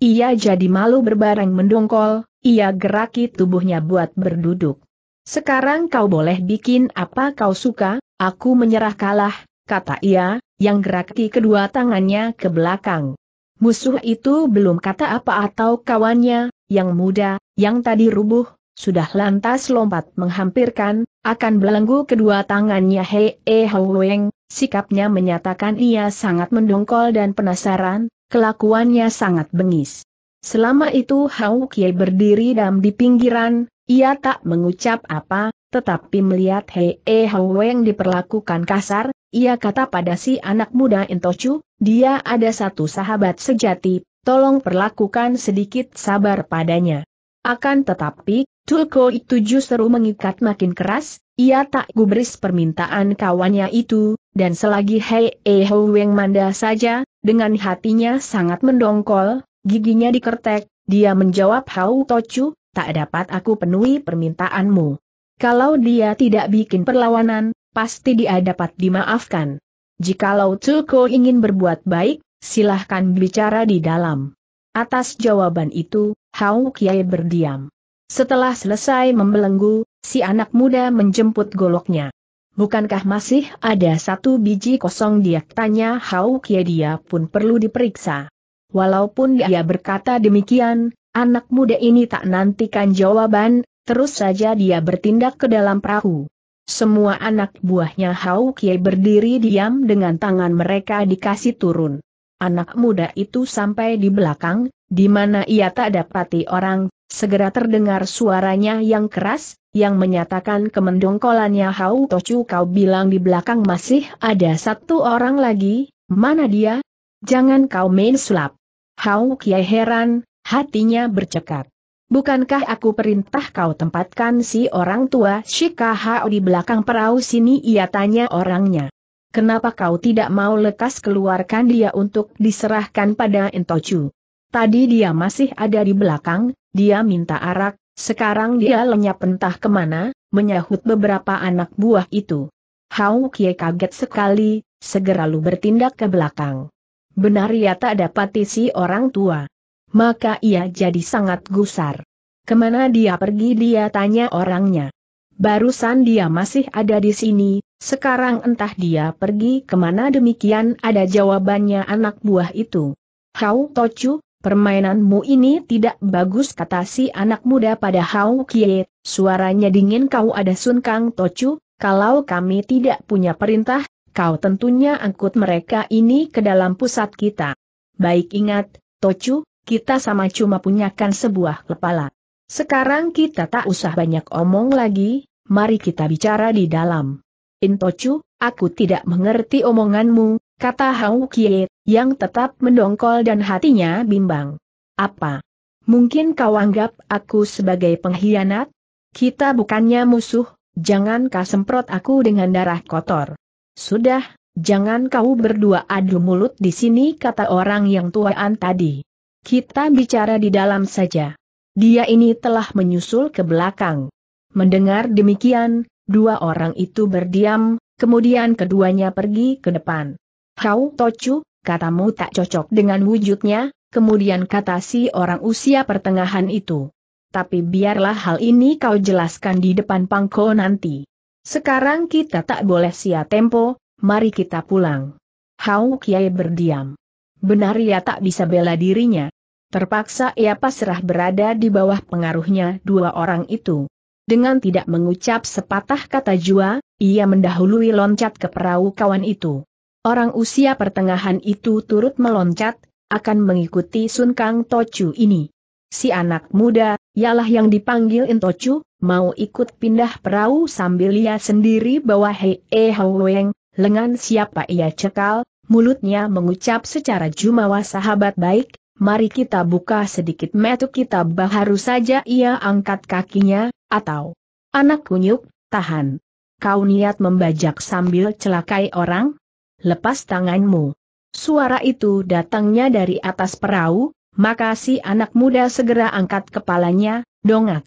Ia jadi malu berbareng mendongkol, ia geraki tubuhnya buat berduduk. Sekarang kau boleh bikin apa kau suka, aku menyerah kalah, kata ia, yang geraki kedua tangannya ke belakang. Musuh itu belum kata apa atau kawannya, yang muda, yang tadi rubuh, sudah lantas lompat menghampirkan, akan belenggu kedua tangannya Hei E eh, Houweng, sikapnya menyatakan ia sangat mendongkol dan penasaran, kelakuannya sangat bengis. Selama itu Hau Kie berdiri dam di pinggiran, ia tak mengucap apa, tetapi melihat Hei E eh, Houweng diperlakukan kasar, ia kata pada si anak muda Intochu, dia ada satu sahabat sejati, tolong perlakukan sedikit sabar padanya. Akan tetapi, Tulko itu justru mengikat makin keras, ia tak gubris permintaan kawannya itu, dan selagi Hei E Weng manda saja, dengan hatinya sangat mendongkol, giginya dikertek, dia menjawab Hau tochu, tak dapat aku penuhi permintaanmu. Kalau dia tidak bikin perlawanan, pasti dia dapat dimaafkan. Jikalau Tulko ingin berbuat baik, silahkan bicara di dalam. Atas jawaban itu, Hau Kiai berdiam. Setelah selesai membelenggu, si anak muda menjemput goloknya. Bukankah masih ada satu biji kosong dia tanya Hau Kie dia pun perlu diperiksa. Walaupun dia berkata demikian, anak muda ini tak nantikan jawaban, terus saja dia bertindak ke dalam perahu. Semua anak buahnya Hau Kie berdiri diam dengan tangan mereka dikasih turun. Anak muda itu sampai di belakang, di mana ia tak dapati orang, Segera terdengar suaranya yang keras, yang menyatakan kemendongkolannya Hau Tochu kau bilang di belakang masih ada satu orang lagi, mana dia? Jangan kau main sulap. Hau Kiai heran, hatinya bercekat. Bukankah aku perintah kau tempatkan si orang tua Shika Hau di belakang perahu sini ia tanya orangnya. Kenapa kau tidak mau lekas keluarkan dia untuk diserahkan pada Entochu? Tadi dia masih ada di belakang, dia minta arak, sekarang dia lenyap entah kemana, menyahut beberapa anak buah itu. Hau Kie kaget sekali, segera lu bertindak ke belakang. Benar ia ya tak dapat patisi orang tua. Maka ia jadi sangat gusar. Kemana dia pergi dia tanya orangnya. Barusan dia masih ada di sini, sekarang entah dia pergi kemana demikian ada jawabannya anak buah itu. Hau Tochu, Permainanmu ini tidak bagus kata si anak muda pada Hao Kie, suaranya dingin kau ada Sun Kang Tochu, kalau kami tidak punya perintah, kau tentunya angkut mereka ini ke dalam pusat kita. Baik ingat, Tochu, kita sama cuma punyakan sebuah kepala. Sekarang kita tak usah banyak omong lagi, mari kita bicara di dalam. In Tochu, aku tidak mengerti omonganmu, kata Hau Kie, yang tetap mendongkol dan hatinya bimbang. Apa? Mungkin kau anggap aku sebagai pengkhianat? Kita bukannya musuh, jangan kau semprot aku dengan darah kotor. Sudah, jangan kau berdua adu mulut di sini kata orang yang tuaan tadi. Kita bicara di dalam saja. Dia ini telah menyusul ke belakang. Mendengar demikian, dua orang itu berdiam, kemudian keduanya pergi ke depan. Kau Tocu, katamu tak cocok dengan wujudnya, kemudian kata si orang usia pertengahan itu. Tapi biarlah hal ini kau jelaskan di depan pangko nanti. Sekarang kita tak boleh sia tempo, mari kita pulang. Hau Kiai berdiam. Benar ia tak bisa bela dirinya. Terpaksa ia pasrah berada di bawah pengaruhnya dua orang itu. Dengan tidak mengucap sepatah kata jua, ia mendahului loncat ke perahu kawan itu. Orang usia pertengahan itu turut meloncat, akan mengikuti Sun Kang Tochu ini. Si anak muda, ialah yang dipanggil In Intochu, mau ikut pindah perahu sambil ia sendiri bawa Hei E Haweng, lengan siapa ia cekal, mulutnya mengucap secara jumawa sahabat baik, mari kita buka sedikit metu kita baharu saja ia angkat kakinya, atau anak kunyuk, tahan. Kau niat membajak sambil celakai orang? lepas tanganmu. Suara itu datangnya dari atas perahu, maka si anak muda segera angkat kepalanya, dongak.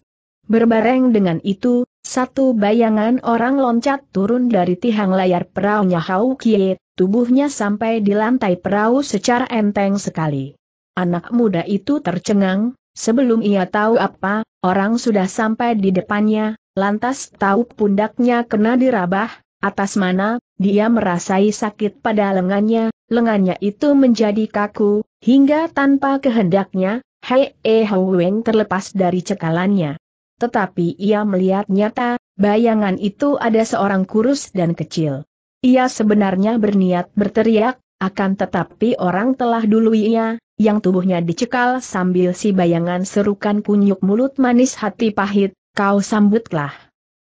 Berbareng dengan itu, satu bayangan orang loncat turun dari tiang layar perahunya Hau Kie, tubuhnya sampai di lantai perahu secara enteng sekali. Anak muda itu tercengang, sebelum ia tahu apa, orang sudah sampai di depannya, lantas tahu pundaknya kena dirabah, atas mana, dia merasai sakit pada lengannya, lengannya itu menjadi kaku, hingga tanpa kehendaknya, Hei E Weng terlepas dari cekalannya. Tetapi ia melihat nyata, bayangan itu ada seorang kurus dan kecil. Ia sebenarnya berniat berteriak, akan tetapi orang telah dulu ia, yang tubuhnya dicekal sambil si bayangan serukan kunyuk mulut manis hati pahit, kau sambutlah.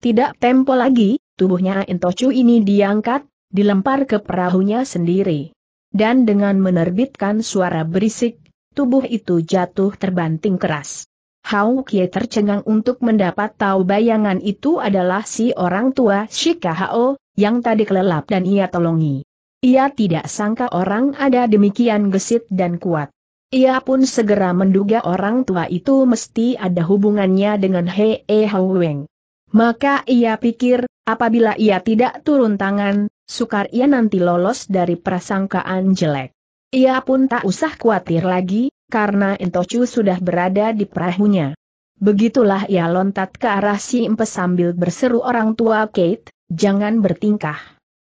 Tidak tempo lagi, tubuhnya Intochu ini diangkat, dilempar ke perahunya sendiri. Dan dengan menerbitkan suara berisik, tubuh itu jatuh terbanting keras. Hao Kie tercengang untuk mendapat tahu bayangan itu adalah si orang tua Shika Hao, yang tadi kelelap dan ia tolongi. Ia tidak sangka orang ada demikian gesit dan kuat. Ia pun segera menduga orang tua itu mesti ada hubungannya dengan Hei e Hao Weng. Maka ia pikir, apabila ia tidak turun tangan, sukar ia nanti lolos dari prasangkaan jelek. Ia pun tak usah khawatir lagi, karena Entocu sudah berada di perahunya. Begitulah ia lontat ke arah si Empe sambil berseru orang tua Kate, jangan bertingkah.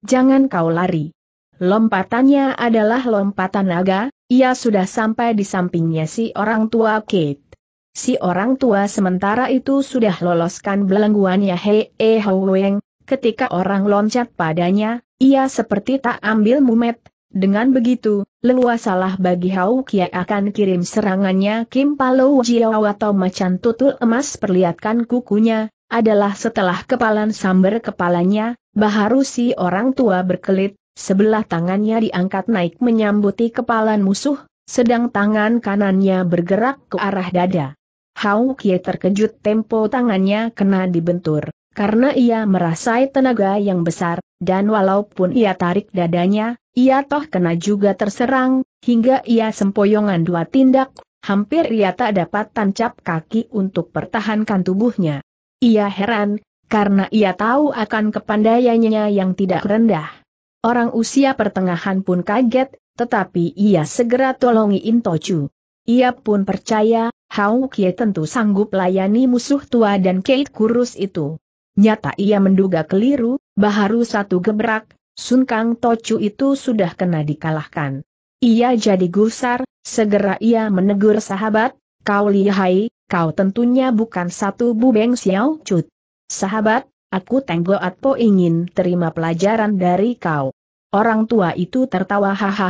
Jangan kau lari. Lompatannya adalah lompatan naga, ia sudah sampai di sampingnya si orang tua Kate. Si orang tua sementara itu sudah loloskan belengguannya Hei E Weng, ketika orang loncat padanya, ia seperti tak ambil mumet, dengan begitu, leluasalah bagi Hau Kia akan kirim serangannya Kim Palo Jiao atau macan tutul emas perlihatkan kukunya, adalah setelah kepalan samber kepalanya, baharu si orang tua berkelit, sebelah tangannya diangkat naik menyambuti kepalan musuh, sedang tangan kanannya bergerak ke arah dada. Hau Kie terkejut tempo tangannya kena dibentur, karena ia merasai tenaga yang besar, dan walaupun ia tarik dadanya, ia toh kena juga terserang, hingga ia sempoyongan dua tindak, hampir ia tak dapat tancap kaki untuk pertahankan tubuhnya. Ia heran, karena ia tahu akan kepandaiannya yang tidak rendah. Orang usia pertengahan pun kaget, tetapi ia segera tolongi Intocu. Ia pun percaya, Hao Kie tentu sanggup layani musuh tua dan Kate kurus itu. Nyata ia menduga keliru, baharu satu gebrak, Sun Kang Tocu itu sudah kena dikalahkan. Ia jadi gusar, segera ia menegur sahabat, kau lihai, kau tentunya bukan satu bubeng Xiao Cut. Sahabat, aku Tenggo po ingin terima pelajaran dari kau. Orang tua itu tertawa hahaha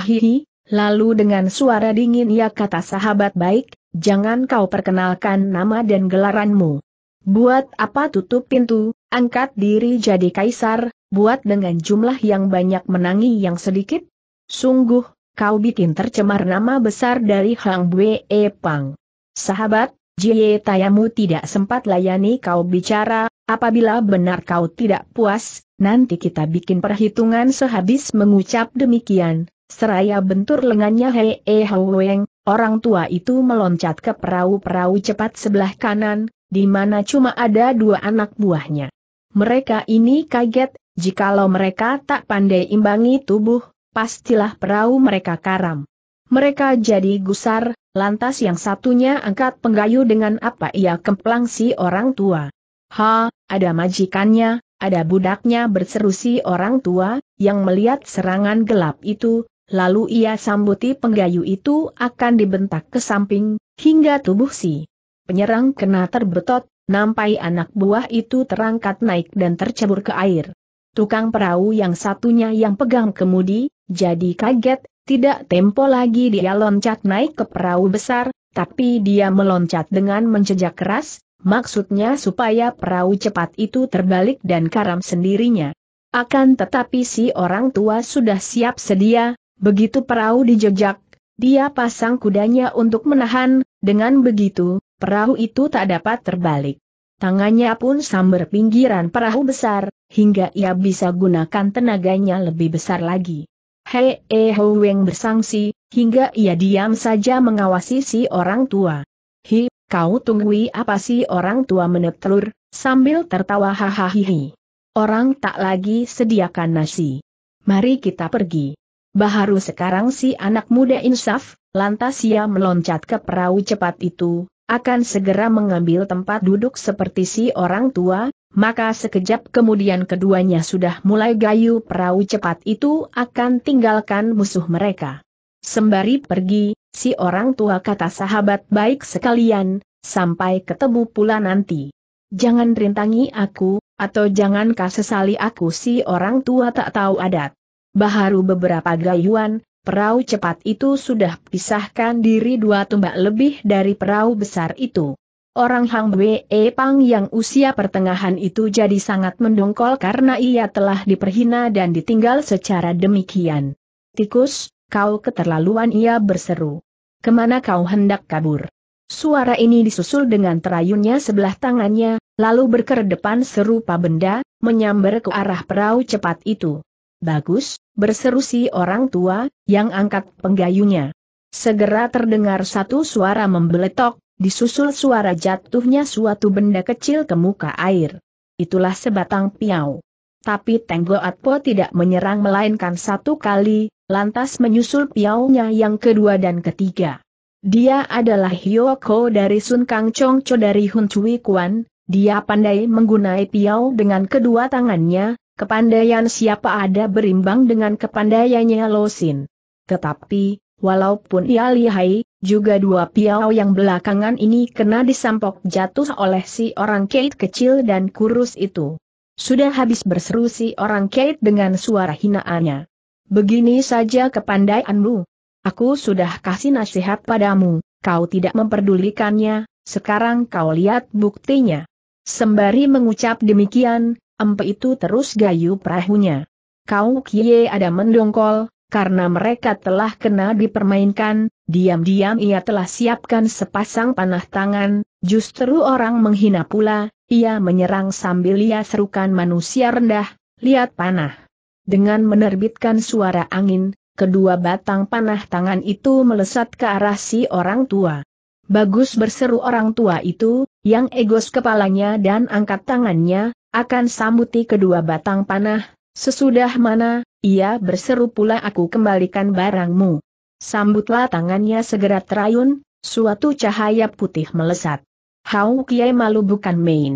Lalu dengan suara dingin ia kata sahabat baik, jangan kau perkenalkan nama dan gelaranmu. Buat apa tutup pintu, angkat diri jadi kaisar, buat dengan jumlah yang banyak menangi yang sedikit? Sungguh, kau bikin tercemar nama besar dari Hang E Pang. Sahabat, Jie Tayamu tidak sempat layani kau bicara, apabila benar kau tidak puas, nanti kita bikin perhitungan sehabis mengucap demikian, Seraya bentur lengannya Hei eh, Haweng, orang tua itu meloncat ke perahu-perahu cepat sebelah kanan, di mana cuma ada dua anak buahnya. Mereka ini kaget, jikalau mereka tak pandai imbangi tubuh, pastilah perahu mereka karam. Mereka jadi gusar, lantas yang satunya angkat penggayu dengan apa ia kemplang si orang tua. Ha, ada majikannya, ada budaknya berseru si orang tua, yang melihat serangan gelap itu, lalu ia sambuti penggayu itu akan dibentak ke samping, hingga tubuh si penyerang kena terbetot, nampai anak buah itu terangkat naik dan tercebur ke air. Tukang perahu yang satunya yang pegang kemudi, jadi kaget, tidak tempo lagi dia loncat naik ke perahu besar, tapi dia meloncat dengan menjejak keras, maksudnya supaya perahu cepat itu terbalik dan karam sendirinya. Akan tetapi si orang tua sudah siap sedia, Begitu perahu dijejak, dia pasang kudanya untuk menahan, dengan begitu, perahu itu tak dapat terbalik. Tangannya pun samber pinggiran perahu besar, hingga ia bisa gunakan tenaganya lebih besar lagi. Hei eh Ho Weng bersangsi, hingga ia diam saja mengawasi si orang tua. Hi, kau tunggui apa si orang tua menetelur, sambil tertawa hahaha. Orang tak lagi sediakan nasi. Mari kita pergi. Baharu sekarang si anak muda insaf, lantas ia meloncat ke perahu cepat itu, akan segera mengambil tempat duduk seperti si orang tua, maka sekejap kemudian keduanya sudah mulai gayu perahu cepat itu akan tinggalkan musuh mereka. Sembari pergi, si orang tua kata sahabat baik sekalian, sampai ketemu pula nanti. Jangan rintangi aku, atau jangan sesali aku si orang tua tak tahu adat. Baharu beberapa gayuan, perahu cepat itu sudah pisahkan diri dua tombak lebih dari perahu besar itu. Orang Hang Wei Pang yang usia pertengahan itu jadi sangat mendongkol karena ia telah diperhina dan ditinggal secara demikian. Tikus, kau keterlaluan ia berseru. Kemana kau hendak kabur? Suara ini disusul dengan terayunnya sebelah tangannya, lalu berkedepan serupa benda, menyambar ke arah perahu cepat itu. Bagus, berseru si orang tua, yang angkat penggayunya. Segera terdengar satu suara membeletok, disusul suara jatuhnya suatu benda kecil ke muka air. Itulah sebatang piau. Tapi Tenggo Atpo tidak menyerang melainkan satu kali, lantas menyusul piaunya yang kedua dan ketiga. Dia adalah Hyoko dari Sun Kang Chong Cho dari Hun Chui Kuan, dia pandai menggunai piau dengan kedua tangannya, Kepandaian siapa ada berimbang dengan kepandaiannya Losin. Tetapi, walaupun ia lihai, juga dua piau yang belakangan ini kena disampok jatuh oleh si orang Kate kecil dan kurus itu. Sudah habis berseru si orang Kate dengan suara hinaannya. Begini saja kepandaianmu. Aku sudah kasih nasihat padamu, kau tidak memperdulikannya, sekarang kau lihat buktinya. Sembari mengucap demikian, Empe itu terus gayu perahunya. Kau kie ada mendongkol, karena mereka telah kena dipermainkan, diam-diam ia telah siapkan sepasang panah tangan, justru orang menghina pula, ia menyerang sambil ia serukan manusia rendah, lihat panah. Dengan menerbitkan suara angin, kedua batang panah tangan itu melesat ke arah si orang tua. Bagus berseru orang tua itu, yang egos kepalanya dan angkat tangannya, akan sambuti kedua batang panah, sesudah mana, ia berseru pula aku kembalikan barangmu. Sambutlah tangannya segera terayun, suatu cahaya putih melesat. Hau Kiai malu bukan main.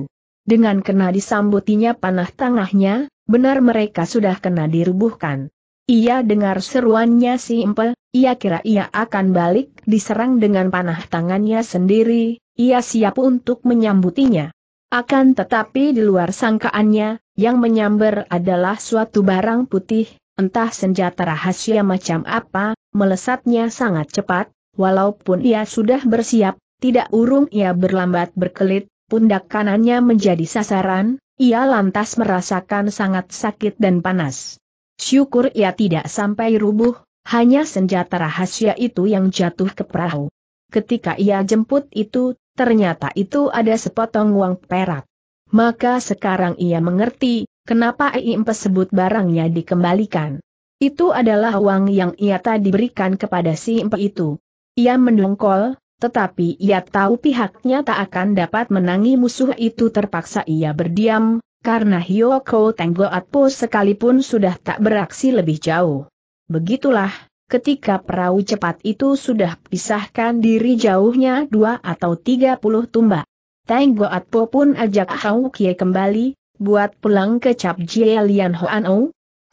Dengan kena disambutinya panah tangahnya, benar mereka sudah kena dirubuhkan. Ia dengar seruannya si Empe, ia kira ia akan balik diserang dengan panah tangannya sendiri, ia siap untuk menyambutinya. Akan tetapi di luar sangkaannya, yang menyambar adalah suatu barang putih, entah senjata rahasia macam apa, melesatnya sangat cepat, walaupun ia sudah bersiap, tidak urung ia berlambat berkelit, pundak kanannya menjadi sasaran, ia lantas merasakan sangat sakit dan panas. Syukur ia tidak sampai rubuh, hanya senjata rahasia itu yang jatuh ke perahu. Ketika ia jemput itu, ternyata itu ada sepotong uang perak. Maka sekarang ia mengerti, kenapa Iim sebut barangnya dikembalikan. Itu adalah uang yang ia tadi berikan kepada si Impe itu. Ia mendongkol, tetapi ia tahu pihaknya tak akan dapat menangi musuh itu terpaksa ia berdiam, karena Hyoko Atpo sekalipun sudah tak beraksi lebih jauh. Begitulah, ketika perahu cepat itu sudah pisahkan diri jauhnya dua atau tiga puluh tumbak. Tenggo Goat Po pun ajak Hau Kie kembali, buat pulang ke Cap Jie Lian Hoan O.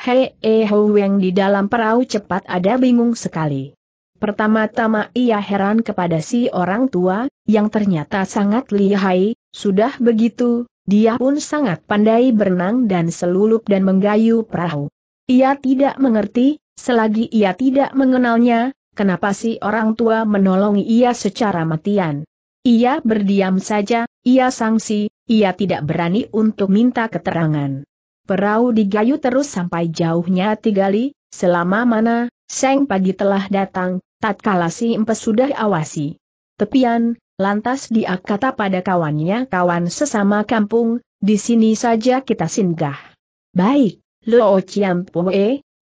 Hei E Ho yang di dalam perahu cepat ada bingung sekali. Pertama-tama ia heran kepada si orang tua, yang ternyata sangat lihai, sudah begitu, dia pun sangat pandai berenang dan selulup dan menggayu perahu. Ia tidak mengerti, Selagi ia tidak mengenalnya, kenapa si orang tua menolongi ia secara matian? Ia berdiam saja, ia sangsi, ia tidak berani untuk minta keterangan. Perahu digayu terus sampai jauhnya tiga li, selama mana, Seng pagi telah datang, tatkala si empes sudah awasi. Tepian, lantas dia kata pada kawannya kawan sesama kampung, di sini saja kita singgah. Baik, Lo ociam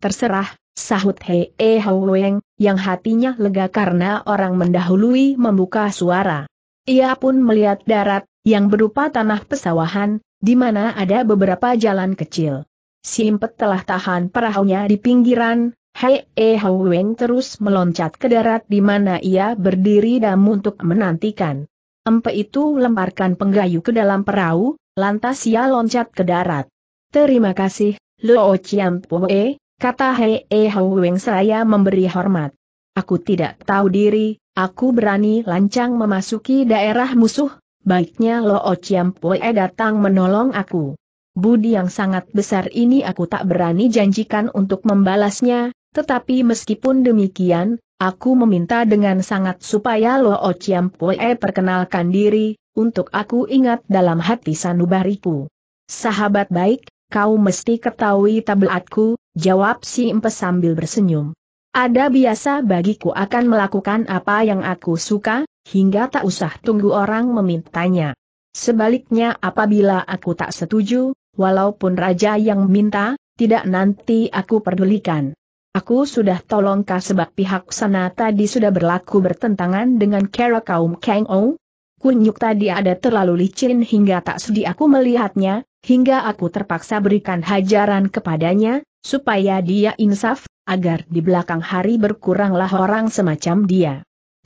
terserah, Sahut Hei E eh Houweng, yang hatinya lega karena orang mendahului membuka suara. Ia pun melihat darat, yang berupa tanah pesawahan, di mana ada beberapa jalan kecil. Simpet telah tahan perahunya di pinggiran, Hei E eh Houweng terus meloncat ke darat di mana ia berdiri dan untuk menantikan. Empe itu lemparkan penggayu ke dalam perahu, lantas ia loncat ke darat. Terima kasih, Luo Chiam Poe, kata Hei e eh Hou saya memberi hormat. Aku tidak tahu diri, aku berani lancang memasuki daerah musuh, baiknya Lo oh Chiam Pue datang menolong aku. Budi yang sangat besar ini aku tak berani janjikan untuk membalasnya, tetapi meskipun demikian, aku meminta dengan sangat supaya Lo oh Chiam Pue perkenalkan diri, untuk aku ingat dalam hati sanubariku. Sahabat baik, kau mesti ketahui tabelatku. Jawab si Empes sambil bersenyum. Ada biasa bagiku akan melakukan apa yang aku suka, hingga tak usah tunggu orang memintanya. Sebaliknya apabila aku tak setuju, walaupun raja yang minta, tidak nanti aku pedulikan. Aku sudah tolongkah sebab pihak sana tadi sudah berlaku bertentangan dengan kera kaum Kang O? Kunyuk tadi ada terlalu licin hingga tak sudi aku melihatnya, hingga aku terpaksa berikan hajaran kepadanya, supaya dia insaf, agar di belakang hari berkuranglah orang semacam dia.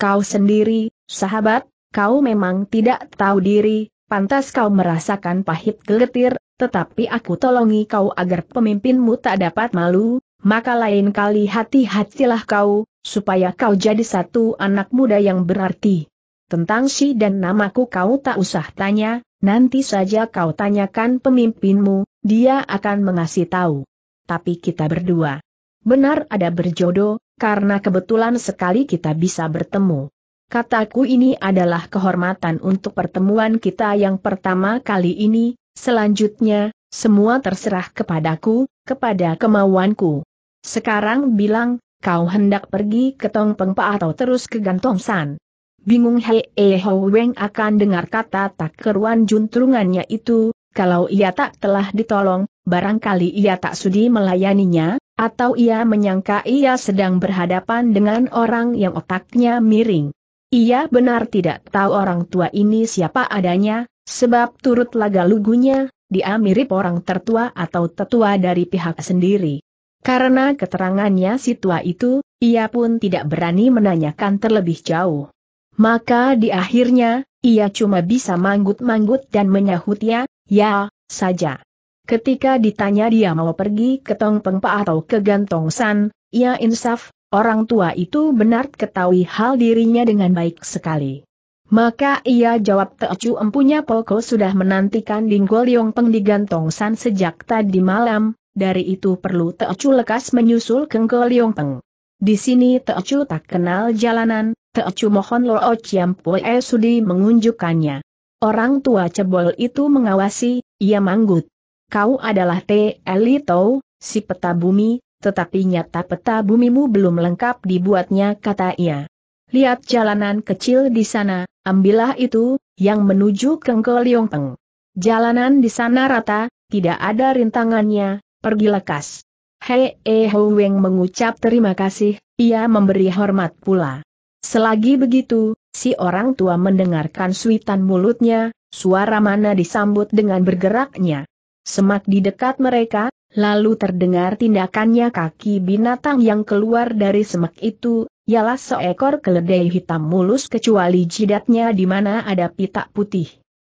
Kau sendiri, sahabat, kau memang tidak tahu diri, pantas kau merasakan pahit geletir, tetapi aku tolongi kau agar pemimpinmu tak dapat malu, maka lain kali hati-hatilah kau, supaya kau jadi satu anak muda yang berarti. Tentang si dan namaku kau tak usah tanya, nanti saja kau tanyakan pemimpinmu, dia akan mengasih tahu tapi kita berdua. Benar ada berjodoh, karena kebetulan sekali kita bisa bertemu. Kataku ini adalah kehormatan untuk pertemuan kita yang pertama kali ini, selanjutnya, semua terserah kepadaku, kepada kemauanku. Sekarang bilang, kau hendak pergi ke Tong Pa atau terus ke Gantong San. Bingung Hei Ho Weng akan dengar kata tak keruan juntrungannya itu, kalau ia tak telah ditolong, barangkali ia tak sudi melayaninya, atau ia menyangka ia sedang berhadapan dengan orang yang otaknya miring. Ia benar tidak tahu orang tua ini siapa adanya, sebab turut laga lugunya, dia mirip orang tertua atau tetua dari pihak sendiri. Karena keterangannya si tua itu, ia pun tidak berani menanyakan terlebih jauh. Maka di akhirnya, ia cuma bisa manggut-manggut dan menyahutnya, ya, saja. Ketika ditanya dia mau pergi ke Tong Pengpa atau ke Gantong San, ia insaf, orang tua itu benar ketahui hal dirinya dengan baik sekali. Maka ia jawab Teocu empunya Polko sudah menantikan Dinggol Yong Peng di Gantong San sejak tadi malam, dari itu perlu Teocu lekas menyusul Kenggol Yong Peng. Di sini Teocu tak kenal jalanan, Teocu Mohon Lo oh poe e Sudi mengunjukkannya. Orang tua cebol itu mengawasi, ia manggut. Kau adalah T. Elito, si peta bumi, tetapi nyata peta bumimu belum lengkap dibuatnya kata ia. Lihat jalanan kecil di sana, ambillah itu, yang menuju ke Peng. Jalanan di sana rata, tidak ada rintangannya, pergi lekas. Hei E Weng mengucap terima kasih, ia memberi hormat pula. Selagi begitu, si orang tua mendengarkan suitan mulutnya, suara mana disambut dengan bergeraknya. Semak di dekat mereka, lalu terdengar tindakannya kaki binatang yang keluar dari semak itu, ialah seekor keledai hitam mulus kecuali jidatnya di mana ada pita putih.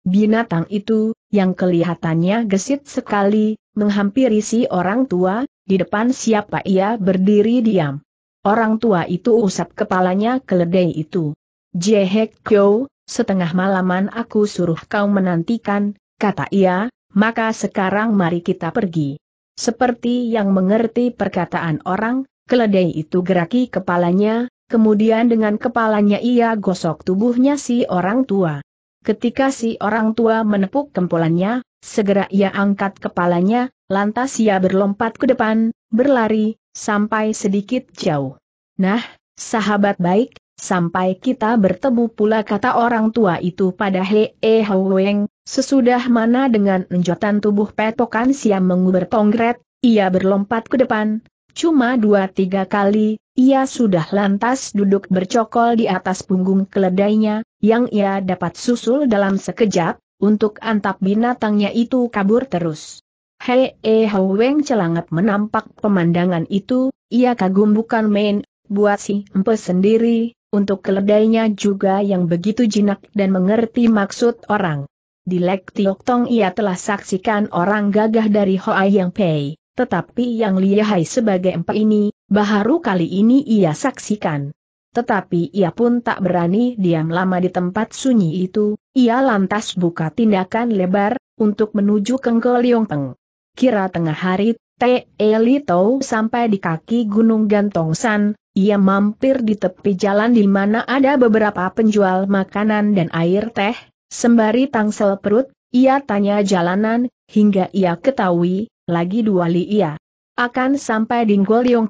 Binatang itu, yang kelihatannya gesit sekali, menghampiri si orang tua, di depan siapa ia berdiri diam. Orang tua itu usap kepalanya keledai itu. Jehek Kyo, setengah malaman aku suruh kau menantikan, kata ia, maka sekarang mari kita pergi. Seperti yang mengerti perkataan orang, keledai itu geraki kepalanya, kemudian dengan kepalanya ia gosok tubuhnya si orang tua. Ketika si orang tua menepuk kempulannya, segera ia angkat kepalanya, lantas ia berlompat ke depan, berlari, sampai sedikit jauh. Nah, sahabat baik, sampai kita bertemu pula kata orang tua itu pada Hee -he sesudah mana dengan enjotan tubuh petokan siam menguber tongret, ia berlompat ke depan, cuma dua tiga kali, ia sudah lantas duduk bercokol di atas punggung keledainya, yang ia dapat susul dalam sekejap, untuk antap binatangnya itu kabur terus. Hei eh, Ho Weng celangat menampak pemandangan itu, ia kagum bukan main, buat si Empe sendiri, untuk keledainya juga yang begitu jinak dan mengerti maksud orang. Di Lek Tiok Tong ia telah saksikan orang gagah dari Hoa Yang Pei, tetapi yang lihai sebagai Empe ini, baru kali ini ia saksikan. Tetapi ia pun tak berani diam lama di tempat sunyi itu, ia lantas buka tindakan lebar, untuk menuju ke Liong Peng. Kira tengah hari, Te Elito sampai di kaki Gunung Gantong San, ia mampir di tepi jalan di mana ada beberapa penjual makanan dan air teh, sembari tangsel perut, ia tanya jalanan, hingga ia ketahui, lagi dua li ia akan sampai di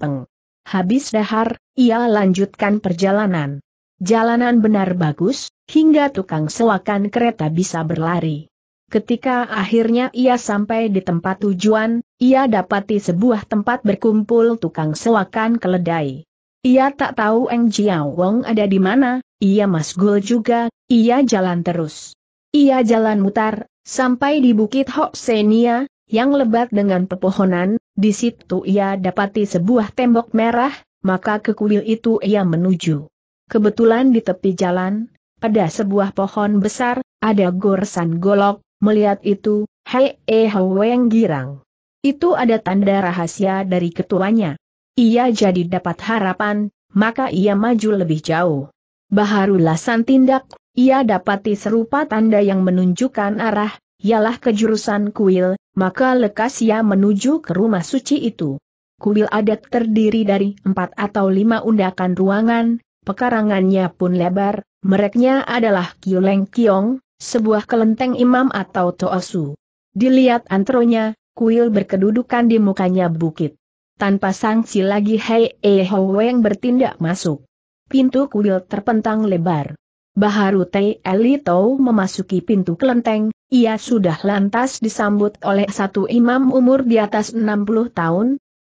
Peng. Habis dahar, ia lanjutkan perjalanan. Jalanan benar bagus, hingga tukang sewakan kereta bisa berlari. Ketika akhirnya ia sampai di tempat tujuan, ia dapati sebuah tempat berkumpul tukang sewakan keledai. Ia tak tahu Eng Jiao Wong ada di mana, ia masgul juga, ia jalan terus. Ia jalan mutar, sampai di bukit hok senia, yang lebat dengan pepohonan, di situ ia dapati sebuah tembok merah, maka ke kuil itu ia menuju. Kebetulan di tepi jalan, pada sebuah pohon besar, ada goresan golok, Melihat itu, Hei E yang girang. Itu ada tanda rahasia dari ketuanya. Ia jadi dapat harapan, maka ia maju lebih jauh. Baharulasan tindak, ia dapati serupa tanda yang menunjukkan arah, ialah kejurusan kuil, maka lekas ia menuju ke rumah suci itu. Kuil adat terdiri dari empat atau lima undakan ruangan, pekarangannya pun lebar, mereknya adalah Kiuleng Kiong, sebuah kelenteng imam atau toasu. Dilihat antronya, kuil berkedudukan di mukanya bukit. Tanpa sangsi lagi Hei E Weng bertindak masuk. Pintu kuil terpentang lebar. Baharu Tei Elito memasuki pintu kelenteng, ia sudah lantas disambut oleh satu imam umur di atas 60 tahun.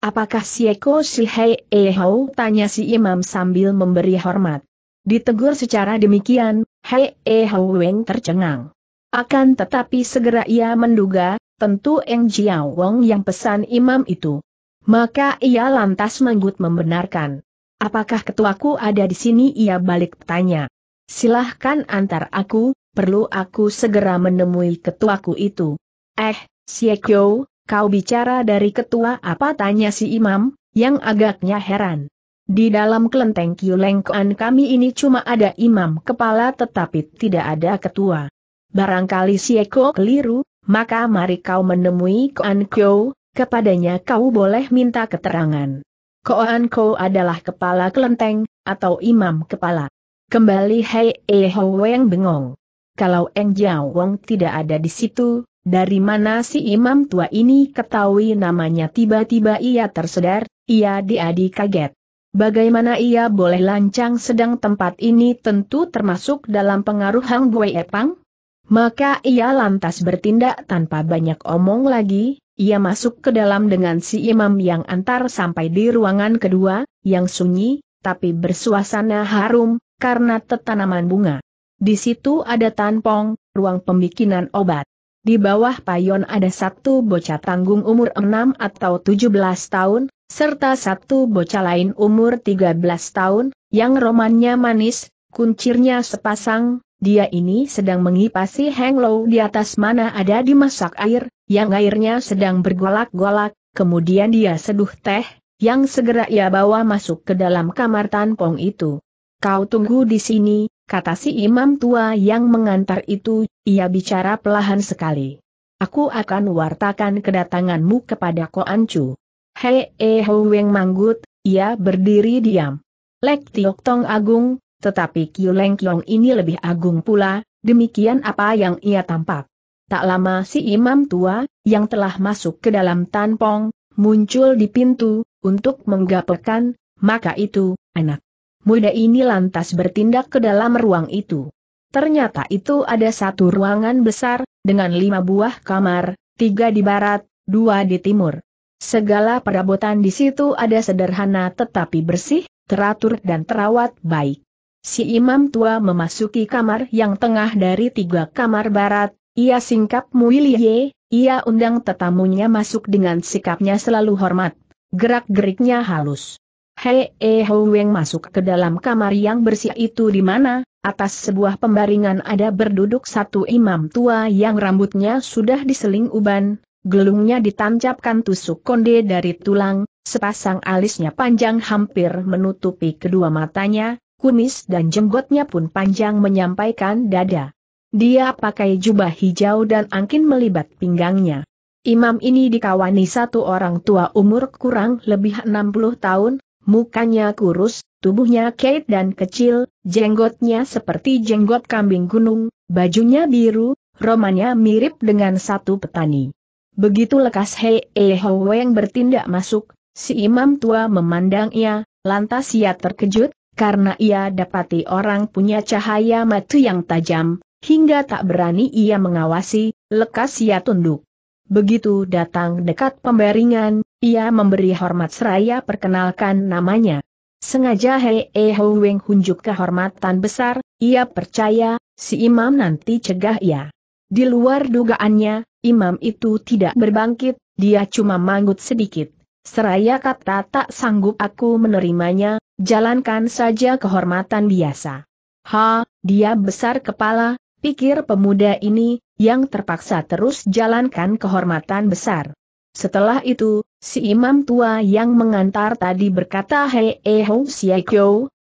Apakah Sieko si Hei E Tanya si imam sambil memberi hormat. Ditegur secara demikian, Hei E eh Hang Weng tercengang. Akan tetapi segera ia menduga, tentu Eng Jiao Wong yang pesan imam itu. Maka ia lantas menggut membenarkan. Apakah ketuaku ada di sini ia balik tanya. Silahkan antar aku, perlu aku segera menemui ketuaku itu. Eh, Siekyo, kau bicara dari ketua apa tanya si imam, yang agaknya heran. Di dalam kelenteng Kiulengkoan kami ini cuma ada imam kepala tetapi tidak ada ketua. Barangkali si Eko keliru, maka mari kau menemui Koan Kyo, kepadanya kau boleh minta keterangan. Koan Kyo adalah kepala kelenteng, atau imam kepala. Kembali Hei E Weng bengong. Kalau Eng Jiao Wong tidak ada di situ, dari mana si imam tua ini ketahui namanya tiba-tiba ia tersedar, ia diadi kaget. Bagaimana ia boleh lancang sedang tempat ini tentu termasuk dalam pengaruh Hang Bue Epang? Maka ia lantas bertindak tanpa banyak omong lagi, ia masuk ke dalam dengan si imam yang antar sampai di ruangan kedua, yang sunyi, tapi bersuasana harum, karena tetanaman bunga. Di situ ada tanpong, ruang pembikinan obat. Di bawah payon ada satu bocah tanggung umur 6 atau 17 tahun, serta satu bocah lain umur 13 tahun, yang romannya manis, kuncirnya sepasang, dia ini sedang mengipasi henglow di atas mana ada dimasak air, yang airnya sedang bergolak-golak, kemudian dia seduh teh, yang segera ia bawa masuk ke dalam kamar tanpong itu. Kau tunggu di sini, kata si imam tua yang mengantar itu, ia bicara pelahan sekali. Aku akan wartakan kedatanganmu kepada Ko Chu. Hei eh Weng Manggut, ia berdiri diam. Lek Tiok Tong agung, tetapi Kiu Leng Kiong ini lebih agung pula, demikian apa yang ia tampak. Tak lama si imam tua, yang telah masuk ke dalam tanpong, muncul di pintu, untuk menggapekan, maka itu, anak. Muda ini lantas bertindak ke dalam ruang itu. Ternyata itu ada satu ruangan besar, dengan lima buah kamar, tiga di barat, dua di timur. Segala perabotan di situ ada sederhana tetapi bersih, teratur dan terawat baik. Si imam tua memasuki kamar yang tengah dari tiga kamar barat, ia singkap muilie, ia undang tetamunya masuk dengan sikapnya selalu hormat. Gerak-geriknya halus. Hei E Weng masuk ke dalam kamar yang bersih itu di mana, atas sebuah pembaringan ada berduduk satu imam tua yang rambutnya sudah diseling uban, gelungnya ditancapkan tusuk konde dari tulang, sepasang alisnya panjang hampir menutupi kedua matanya, kumis dan jenggotnya pun panjang menyampaikan dada. Dia pakai jubah hijau dan angkin melibat pinggangnya. Imam ini dikawani satu orang tua umur kurang lebih 60 tahun, Mukanya kurus, tubuhnya kait dan kecil, jenggotnya seperti jenggot kambing gunung, bajunya biru, romannya mirip dengan satu petani. Begitu lekas Hei E yang bertindak masuk, si imam tua memandang ia, lantas ia terkejut, karena ia dapati orang punya cahaya mata yang tajam, hingga tak berani ia mengawasi, lekas ia tunduk. Begitu datang dekat pembaringan, ia memberi hormat seraya perkenalkan namanya. Sengaja Hei e Ho Weng hunjuk kehormatan besar, ia percaya, si imam nanti cegah ia. Di luar dugaannya, imam itu tidak berbangkit, dia cuma manggut sedikit. Seraya kata tak sanggup aku menerimanya, jalankan saja kehormatan biasa. Ha, dia besar kepala, pikir pemuda ini, yang terpaksa terus jalankan kehormatan besar. Setelah itu, si imam tua yang mengantar tadi berkata Hei Eho ho siai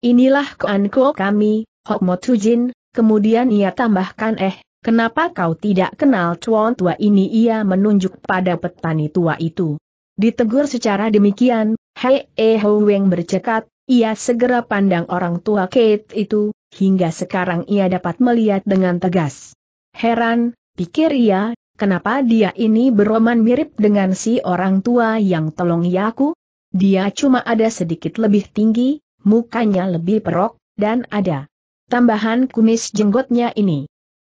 inilah keanko kami, Hokmotujin. Tujin, kemudian ia tambahkan eh, kenapa kau tidak kenal cuan tua ini ia menunjuk pada petani tua itu. Ditegur secara demikian, Hei Eho ho weng bercekat, ia segera pandang orang tua Kate itu, hingga sekarang ia dapat melihat dengan tegas. Heran, pikir ia, Kenapa dia ini beroman mirip dengan si orang tua yang tolong Yaku? Ya dia cuma ada sedikit lebih tinggi, mukanya lebih perok, dan ada tambahan kumis jenggotnya ini.